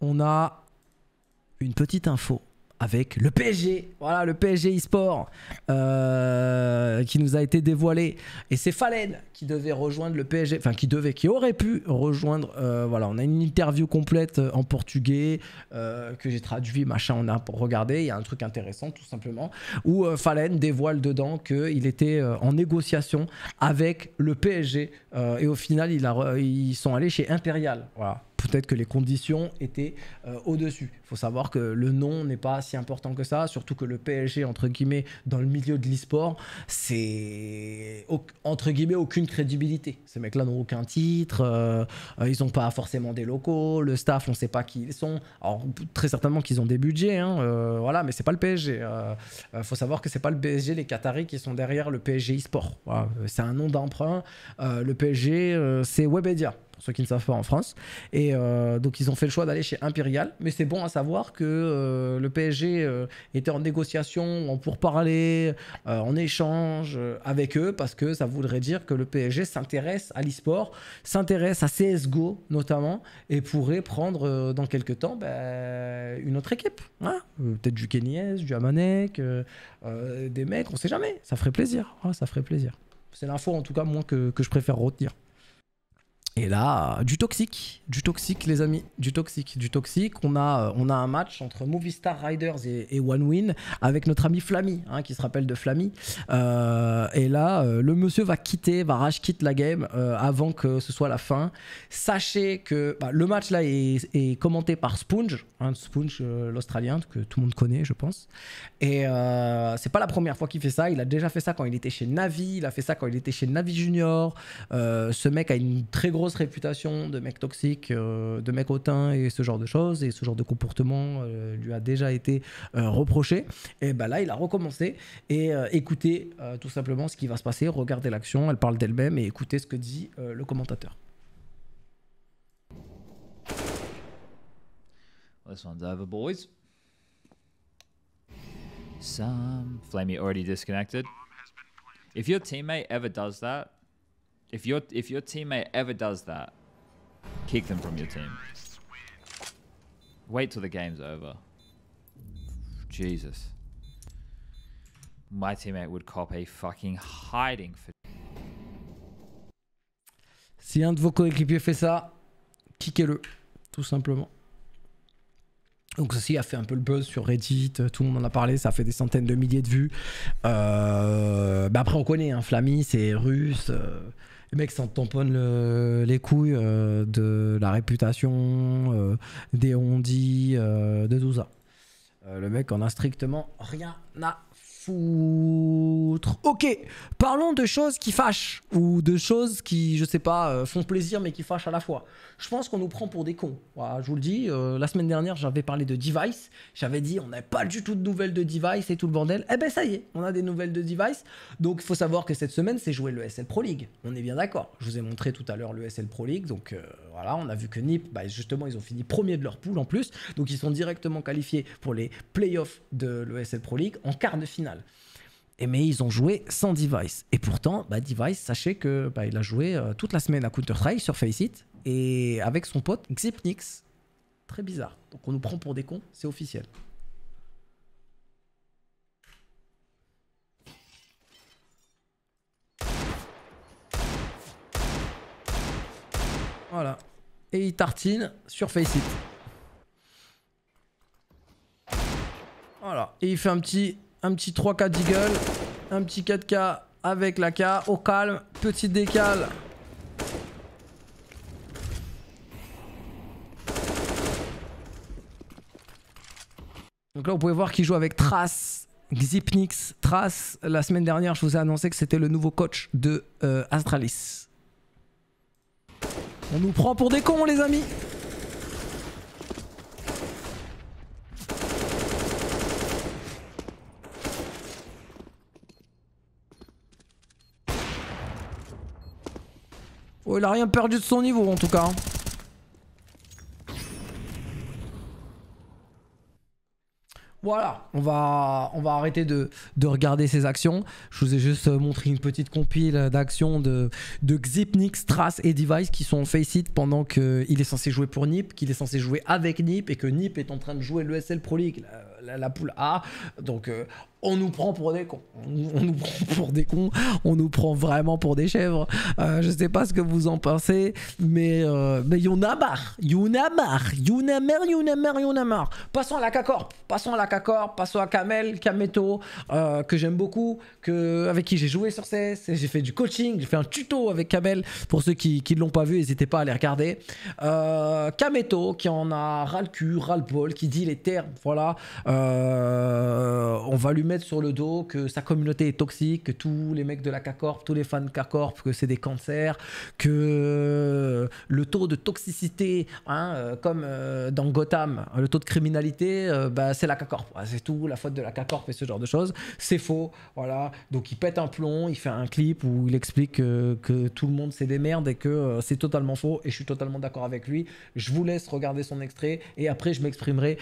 Speaker 1: On a une petite info avec le PSG. Voilà, le PSG eSport euh, qui nous a été dévoilé. Et c'est Fallen qui devait rejoindre le PSG, enfin qui devait, qui aurait pu rejoindre. Euh, voilà, on a une interview complète euh, en portugais que j'ai traduit, machin, on a pour regarder. Il y a un truc intéressant tout simplement où Fallen dévoile dedans qu'il était en négociation avec le PSG et au final, il a, ils sont allés chez impérial Voilà peut-être que les conditions étaient euh, au-dessus. Il faut savoir que le nom n'est pas si important que ça, surtout que le PSG, entre guillemets, dans le milieu de l'e-sport, c'est entre guillemets aucune crédibilité. Ces mecs-là n'ont aucun titre, euh, euh, ils n'ont pas forcément des locaux, le staff, on ne sait pas qui ils sont. Alors, très certainement qu'ils ont des budgets, hein, voilà, mais c'est pas le PSG. Il faut savoir que ce n'est pas le PSG, les Qataris qui sont derrière le PSG e-sport. C'est un nom d'emprunt. le PSG, c'est Webedia pour ceux qui ne savent pas en France. Et euh, donc ils ont fait le choix d'aller chez Imperial. Mais c'est bon à savoir que euh, le PSG euh, était en négociation, en pourparlers, en échange avec eux, parce que ça voudrait dire que le PSG s'intéresse à le s'intéresse à CSGO notamment, et pourrait prendre dans quelques temps ben, une autre équipe. Hein. Peut-être du Kenyès, du Amanek, des mecs, on sait jamais. Ça ferait plaisir. Ah, ça ferait plaisir. C'est l'info en tout cas, moi, que, que je préfère retenir. Et là, du toxique, du toxique les amis, du toxique, du toxique. On a, euh, on a un match entre Movie Star Riders et, One Win avec notre ami Flammy, hein, qui se rappelle de Flammy. Euh, et là, euh, le monsieur va quitter, va rage quitte la game avant que ce soit la fin. Sachez que bah, le match là est, commenté par Sponge, un hein, Sponge l'Australien que tout le monde connaît, je pense. Et c'est pas la première fois qu'il fait ça. Il a déjà fait ça quand il était chez Navi, il a fait ça quand il était chez Navi Junior. ce mec a une très grosse réputation de mec toxique, euh, de mec hautain et ce genre de choses, et ce genre de comportement euh, lui a déjà été euh, reproché, et ben là, il a recommencé et écoutez tout simplement ce qui va se passer, regarder l'action, elle parle d'elle-même et écoutez ce que dit le commentateur. This one's over, boys. Some already disconnected. If your teammate ever does that, If your if your teammate ever does that, kick them from your team. Wait till the game's over. Jesus. My teammate would cop a fucking hiding for. Si un de vos coéquipiers fait ça, kickez-le, tout simplement. Donc ceci a fait un peu le buzz sur Reddit, euh, tout le monde en a parlé, ça a fait des centaines de milliers de vues. Euh, bah après on connaît, hein, Flammy c'est russe. Euh, le mec s'en tamponne les couilles euh, de la réputation, euh, des on euh, de tout ça. le mec en a strictement rien à Ok, parlons de choses qui fâchent ou de choses qui, je sais pas, euh, font plaisir mais qui fâchent à la fois. Je pense qu'on nous prend pour des cons. je vous le dis, euh, la semaine dernière j'avais parlé de Device. J'avais dit on n'avait pas du tout de nouvelles de Device et tout le bordel. Eh ben ça y est, on a des nouvelles de Device. Donc il faut savoir que cette semaine c'est joué le SL Pro League. On est bien d'accord. Je vous ai montré tout à l'heure le SL Pro League. Donc euh, voilà, on a vu que NIP, bah, justement ils ont fini premier de leur poule en plus. Donc ils sont directement qualifiés pour les playoffs de l'ESL Pro League en quart de finale. Et mais ils ont joué sans Device. Et pourtant, bah, Device, sachez que bah, il a joué euh, toute la semaine à Counter-Strike sur Faceit et avec son pote Xipnix. Très bizarre. Donc on nous prend pour des cons, c'est officiel. Voilà. Et il tartine sur Faceit. Voilà. Et il fait un petit un petit 3K Deagle. Un petit 4K avec la K. Au calme. Petit décale. Donc là, vous pouvez voir qu'il joue avec Trace, Xipnix. Trace, la semaine dernière, je vous ai annoncé que c'était le nouveau coach de euh, Astralis. On nous prend pour des cons, les amis Il a rien perdu de son niveau en tout cas. Voilà, on va, on va arrêter de, regarder ses actions. Je vous ai juste euh, montré une petite compile d'actions de, de Xipnik, Strass et Device qui sont en face it pendant qu'il euh, est censé jouer pour Nip, qu'il est censé jouer avec Nip et que Nip est en train de jouer l'ESL Pro League la, poule A. Donc euh, on nous prend pour des cons. On, nous prend pour des cons. On nous prend vraiment pour des chèvres. Euh, je sais pas ce que vous en pensez, mais euh, mais y en a marre. Y en a marre. Y en a marre. Y a marre. Y a marre. Passons à la k Passons à la k Passons à Kamel, Kameto, que j'aime beaucoup, que avec qui j'ai joué sur CS. J'ai fait du coaching. J'ai fait un tuto avec Kamel. Pour ceux qui qui l'ont pas vu, n'hésitez pas à aller regarder. Kameto qui en a ras le cul, ras le bol, qui dit les termes. Voilà. Euh, on va lui mettre sur le dos que sa communauté est toxique, que tous les mecs de la k tous les fans de k que c'est des cancers, que le taux de toxicité, hein, euh, comme euh, dans Gotham, le taux de criminalité, bah, c'est la k C'est tout, la faute de la k et ce genre de choses. C'est faux. Voilà. Donc il pète un plomb, il fait un clip où il explique que, tout le monde c'est des merdes et que c'est totalement faux et je suis totalement d'accord avec lui. Je vous laisse regarder son extrait et après je m'exprimerai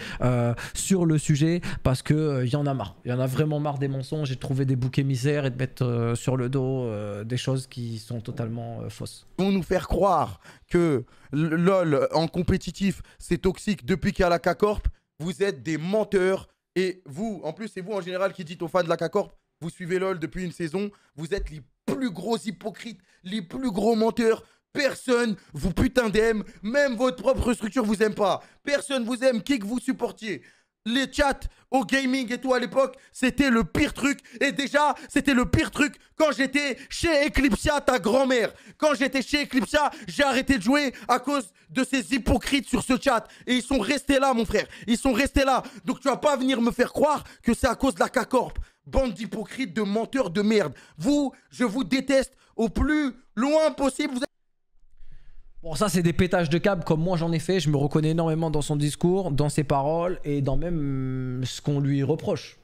Speaker 1: sur le sujet parce que euh, y en a marre. Il y en a vraiment marre des mensonges et de trouver des bouquets misères et de mettre euh, sur le dos euh, des choses qui sont totalement fausses. Ils nous faire croire que LOL en compétitif c'est toxique depuis qu'il y a la K-Corp. Vous êtes des menteurs et vous, en plus, c'est vous en général qui dites aux fans de la K-Corp, vous suivez LOL depuis une saison, vous êtes les plus gros hypocrites, les plus gros menteurs. Personne vous putain d'aime, même votre propre structure vous aime pas. Personne vous aime, qui que vous supportiez les chats au gaming et tout à l'époque, c'était le pire truc. Et déjà, c'était le pire truc quand j'étais chez Eclipsia, ta grand-mère. Quand j'étais chez Eclipsia, j'ai arrêté de jouer à cause de ces hypocrites sur ce chat. Et ils sont restés là, mon frère. Ils sont restés là. Donc tu vas pas venir me faire croire que c'est à cause de la K-Corp. Bande d'hypocrites, de menteurs, de merde. Vous, je vous déteste au plus loin possible. Vous Bon, ça, c'est des pétages de câble comme moi j'en ai fait. Je me reconnais énormément dans son discours, dans ses paroles et dans même ce qu'on lui reproche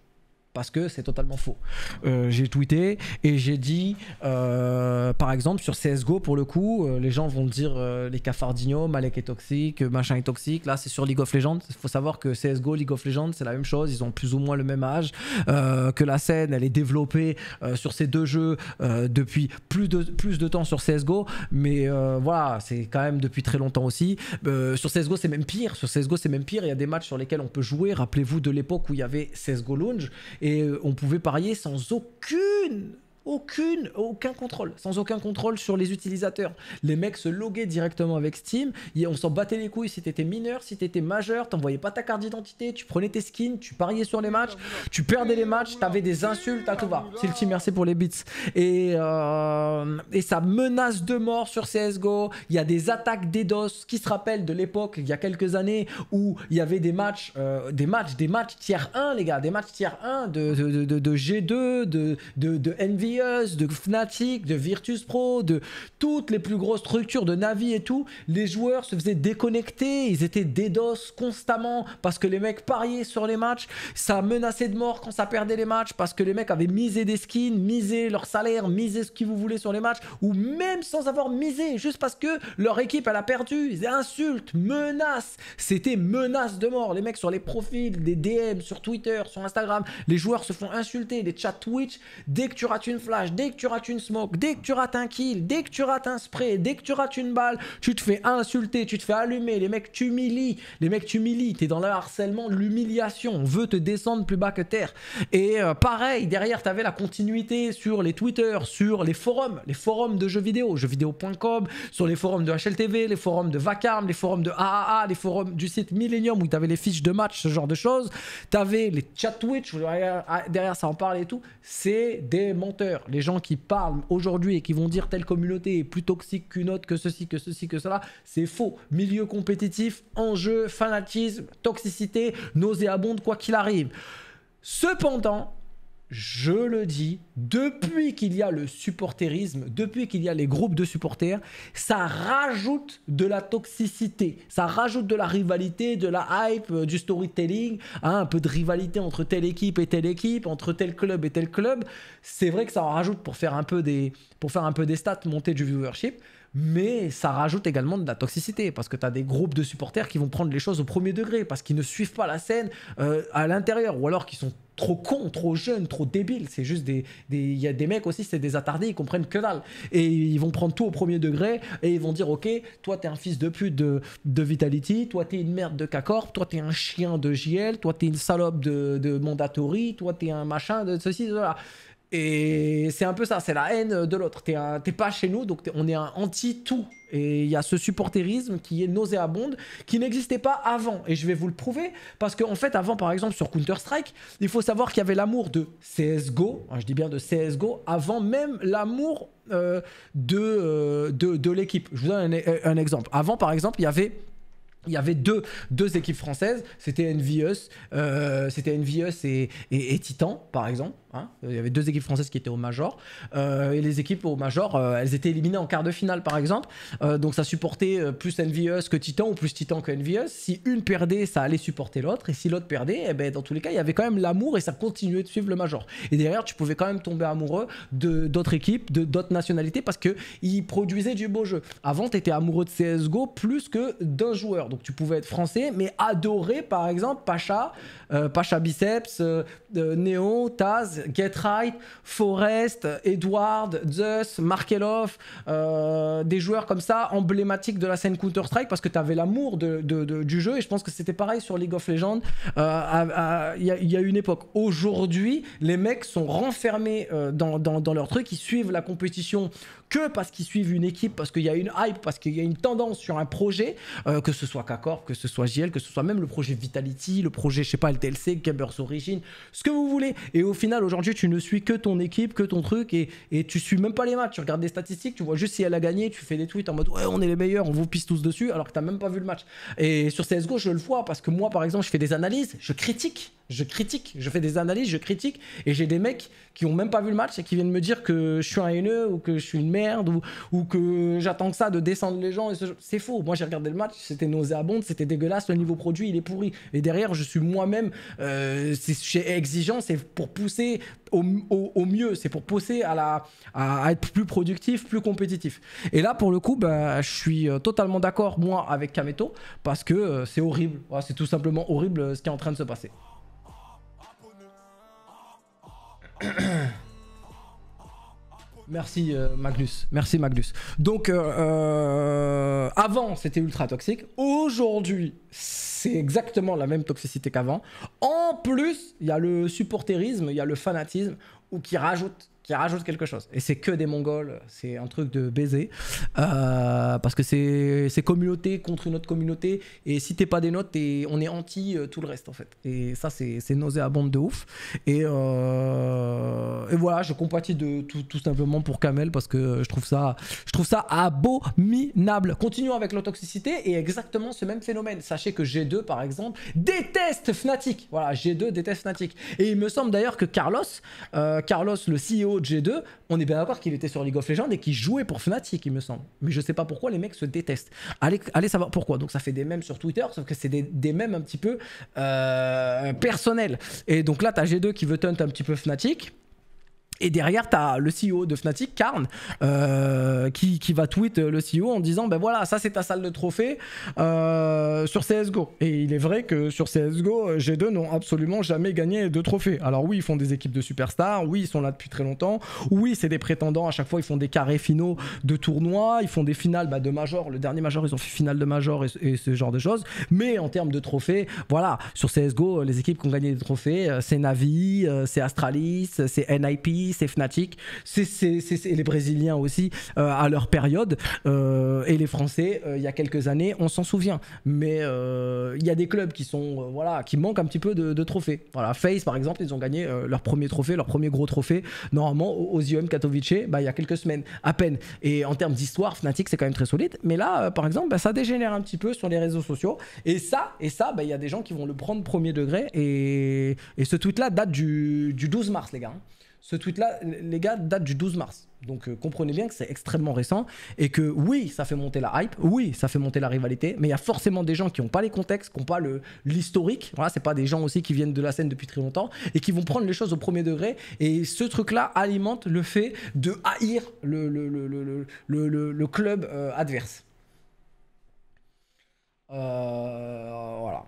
Speaker 1: parce que c'est totalement faux. Euh, j'ai tweeté et j'ai dit, euh, par exemple, sur CSGO, pour le coup, euh, les gens vont dire les cafardinos, Malek est toxique, machin est toxique. Là, c'est sur League of Legends. Il faut savoir que CSGO, League of Legends, c'est la même chose. Ils ont plus ou moins le même âge. que la scène, elle est développée sur ces deux jeux depuis plus de, plus de temps sur CSGO. Mais voilà, c'est quand même depuis très longtemps aussi. sur CSGO, c'est même pire. Sur CSGO, c'est même pire. Il y a des matchs sur lesquels on peut jouer. Rappelez-vous de l'époque où il y avait CSGO Lounge et euh, on pouvait parier sans aucune aucune, aucun contrôle, sans aucun contrôle sur les utilisateurs. Les mecs se loguaient directement avec Steam, et on s'en battait les couilles si t'étais mineur, si t'étais majeur, t'envoyais pas ta carte d'identité, tu prenais tes skins, tu pariais sur les matchs, tu perdais les matchs, t'avais des insultes à tout va. C'est le team, merci pour les beats Et, euh, et ça menace de mort sur CSGO, il y a des attaques d'edos qui se rappellent de l'époque, il y a quelques années, où il y avait des matchs, euh, des matchs, des matchs tiers 1 les gars, des matchs tiers 1 de, G2, de, de, de Fnatic, de Virtus Pro, de toutes les plus grosses structures de Navi et tout, les joueurs se faisaient déconnecter, ils étaient DDoS constamment parce que les mecs pariaient sur les matchs, ça menaçait de mort quand ça perdait les matchs parce que les mecs avaient misé des skins, misé leur salaire, misé ce qu'ils vous voulez sur les matchs ou même sans avoir misé, juste parce que leur équipe elle a perdu, insultes, menaces, c'était menace de mort, les mecs sur les profils, des DM, sur Twitter, sur Instagram, les joueurs se font insulter, les chats Twitch, dès que tu rates une flash, dès que tu rates une smoke, dès que tu rates un kill, dès que tu rates un spray, dès que tu rates une balle, tu te fais insulter, tu te fais allumer, les mecs t'humilient, les mecs t'humilient, t'es dans le harcèlement, l'humiliation, on veut te descendre plus bas que terre. Et euh, pareil, derrière, t'avais la continuité sur les Twitter, sur les forums, les forums de jeux vidéo, jeuxvideo.com, sur les forums de HLTV, les forums de Vacarme, les forums de AAA, les forums du site Millennium où t'avais les fiches de match, ce genre de choses, t'avais les chat Twitch, ah, derrière ça en parle et tout, c'est des menteurs les gens qui parlent aujourd'hui et qui vont dire telle communauté est plus toxique qu'une autre, que ceci, que ceci, que cela, c'est faux. Milieu compétitif, enjeu, fanatisme, toxicité, nauséabonde, quoi qu'il arrive. Cependant, je le dis, depuis qu'il y a le supporterisme, depuis qu'il y a les groupes de supporters, ça rajoute de la toxicité, ça rajoute de la rivalité, de la hype, euh, du storytelling, hein, un peu de rivalité entre telle équipe et telle équipe, entre tel club et tel club. C'est vrai que ça en rajoute pour faire un peu des, pour faire un peu des stats, monter du viewership mais ça rajoute également de la toxicité parce que tu as des groupes de supporters qui vont prendre les choses au premier degré parce qu'ils ne suivent pas la scène euh, à l'intérieur ou alors qu'ils sont trop cons, trop jeunes, trop débiles. C'est juste des, il y a des mecs aussi, c'est des attardés, ils comprennent que dalle et ils vont prendre tout au premier degré et ils vont dire ok, toi t'es un fils de pute de, de Vitality, toi t'es une merde de K-Corp, toi t'es un chien de JL, toi t'es une salope de, de Mandatory, toi t'es un machin de ceci, de cela. Et c'est un peu ça, c'est la haine de l'autre. T'es pas chez nous, donc on est un anti-tout. Et il y a ce supporterisme qui est nauséabonde, qui n'existait pas avant. Et je vais vous le prouver, parce qu'en fait, avant, par exemple, sur Counter-Strike, il faut savoir qu'il y avait l'amour de CSGO, hein, je dis bien de CSGO, avant même l'amour euh, euh, de, de, l'équipe. Je vous donne euh, un, exemple. Avant, par exemple, il y avait il y avait deux, deux équipes françaises, c'était Envious, c'était Envious et, et, Titan par exemple. Hein euh, il y avait deux équipes françaises qui étaient au major. Euh, et les équipes au major, euh, elles étaient éliminées en quart de finale, par exemple. donc ça supportait plus Envious que Titan ou plus Titan que Envious. Si une perdait, ça allait supporter l'autre. Et si l'autre perdait, eh ben, dans tous les cas, il y avait quand même l'amour et ça continuait de suivre le major. Et derrière, tu pouvais quand même tomber amoureux de d'autres équipes, de d'autres nationalités parce qu'ils produisaient du beau jeu. Avant, tu étais amoureux de CSGO plus que d'un joueur. Donc tu pouvais être français, mais adorer, par exemple, Pacha, Pacha Biceps, néo Taz Get Right, Forrest, Edward, Zeus, Markelov, euh, des joueurs comme ça emblématiques de la scène Counter-Strike parce que tu avais l'amour de, du jeu et je pense que c'était pareil sur League of Legends. Euh, il y, a une époque. Aujourd'hui, les mecs sont renfermés euh, dans, dans, dans leur truc, ils suivent la compétition que parce qu'ils suivent une équipe, parce qu'il y a une hype, parce qu'il y a une tendance sur un projet, euh, que ce soit Kakor, que ce soit JL, que ce soit même le projet Vitality, le projet, je sais pas, LTLC, Gamers Origin, ce que vous voulez. Et au final, aujourd'hui, tu ne suis que ton équipe, que ton truc, et, et tu suis même pas les matchs. Tu regardes des statistiques, tu vois juste si elle a gagné, tu fais des tweets en mode ouais, on est les meilleurs, on vous pisse tous dessus, alors que tu n'as même pas vu le match. Et sur CSGO, je le vois parce que moi, par exemple, je fais des analyses, je critique je critique, je fais des analyses, je critique, et j'ai des mecs qui ont même pas vu le match et qui viennent me dire que je suis un haineux ou que je suis une merde ou, que j'attends que ça de descendre les gens. C'est faux. Moi, j'ai regardé le match, c'était nauséabonde c'était dégueulasse, le niveau produit, il est pourri. Et derrière, je suis moi-même c'est exigeant, c'est pour pousser au, mieux, c'est pour pousser à, être plus productif, plus compétitif. Et là, pour le coup, je suis totalement d'accord, moi, avec Kameto, parce que c'est horrible. c'est tout simplement horrible ce qui est en train de se passer. Merci euh, Magnus, merci Magnus. Donc euh, euh, avant c'était ultra toxique, aujourd'hui c'est exactement la même toxicité qu'avant. En plus il y a le supporterisme, il y a le fanatisme ou qui rajoute qui rajoute quelque chose. Et c'est que des Mongols, c'est un truc de baiser. Euh, parce que c'est communauté contre une autre communauté. Et si t'es pas des notes, on est anti euh, tout le reste en fait. Et ça, c'est nauséabond de ouf. Et, euh, et, voilà, je compatis de, tout, tout, simplement pour Kamel parce que je trouve ça, je trouve ça abominable. Continuons avec l'autoxicité et exactement ce même phénomène. Sachez que G2 par exemple déteste Fnatic. Voilà, G2 déteste Fnatic. Et il me semble d'ailleurs que Carlos, Carlos le CEO G2, on est bien d'accord qu'il était sur League of Legends et qu'il jouait pour Fnatic, il me semble. Mais je sais pas pourquoi les mecs se détestent. Allez, allez savoir pourquoi. Donc ça fait des mèmes sur Twitter, sauf que c'est des, mêmes mèmes un petit peu euh, personnels. Et donc là, t'as G2 qui veut taunt un petit peu Fnatic. Et derrière, tu as le CEO de Fnatic, Karn, euh, qui, qui, va tweet le CEO en disant Ben voilà, ça c'est ta salle de trophée euh, sur CSGO. Et il est vrai que sur CSGO, euh, G2 n'ont absolument jamais gagné de trophée. Alors oui, ils font des équipes de superstars, oui, ils sont là depuis très longtemps, oui, c'est des prétendants, à chaque fois ils font des carrés finaux de tournois, ils font des finales bah, de major, le dernier major, ils ont fait finale de major et, et ce genre de choses. Mais en termes de trophées, voilà, sur CSGO, les équipes qui ont gagné des trophées, c'est Navi, c'est Astralis, c'est NIP, c'est Fnatic, c'est les Brésiliens aussi euh, à leur période, euh, et les Français euh, il y a quelques années, on s'en souvient. Mais il y a des clubs qui sont voilà, qui manquent un petit peu de, trophées. Voilà, Face par exemple, ils ont gagné leur premier trophée, leur premier gros trophée, normalement aux IOM Katowice, bah, il y a quelques semaines à peine. Et en termes d'histoire, Fnatic c'est quand même très solide. Mais là, par exemple, bah, ça dégénère un petit peu sur les réseaux sociaux. Et ça, et ça, bah, il y a des gens qui vont le prendre premier degré. Et, ce tweet-là date du, du 12 mars, les gars. Hein. Ce tweet-là, les gars, date du 12 mars. Donc euh, comprenez bien que c'est extrêmement récent et que oui, ça fait monter la hype, oui, ça fait monter la rivalité, mais il y a forcément des gens qui n'ont pas les contextes, qui n'ont pas l'historique. Voilà, c'est pas des gens aussi qui viennent de la scène depuis très longtemps et qui vont prendre les choses au premier degré. Et ce truc-là alimente le fait de haïr le, le, club euh, adverse. Euh, voilà.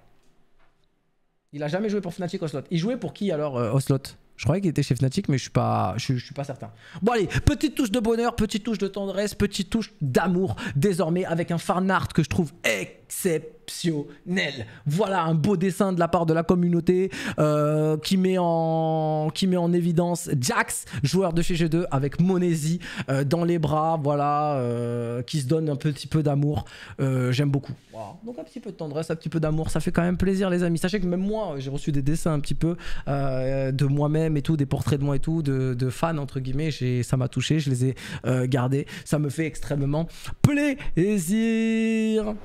Speaker 1: Il a jamais joué pour Fnatic Oslot. Il jouait pour qui alors Oslot je croyais qu'il était chez Fnatic, mais je suis pas, je, suis pas certain. Bon allez, petite touche de bonheur, petite touche de tendresse, petite touche d'amour. Désormais avec un Farnard que je trouve exceptionnel exceptionnel. Voilà un beau dessin de la part de la communauté euh, qui, met en, qui met en évidence Jax, joueur de chez G2, avec Monesi euh, dans les bras, voilà, euh, qui se donne un petit peu d'amour. J'aime beaucoup. Donc un petit peu de tendresse, un petit peu d'amour, ça fait quand même plaisir les amis. Sachez que même moi, j'ai reçu des dessins un petit peu de moi-même et tout, des portraits de moi et tout, de, de fans entre guillemets. Ça m'a touché, je les ai gardés. Ça me fait extrêmement plaisir.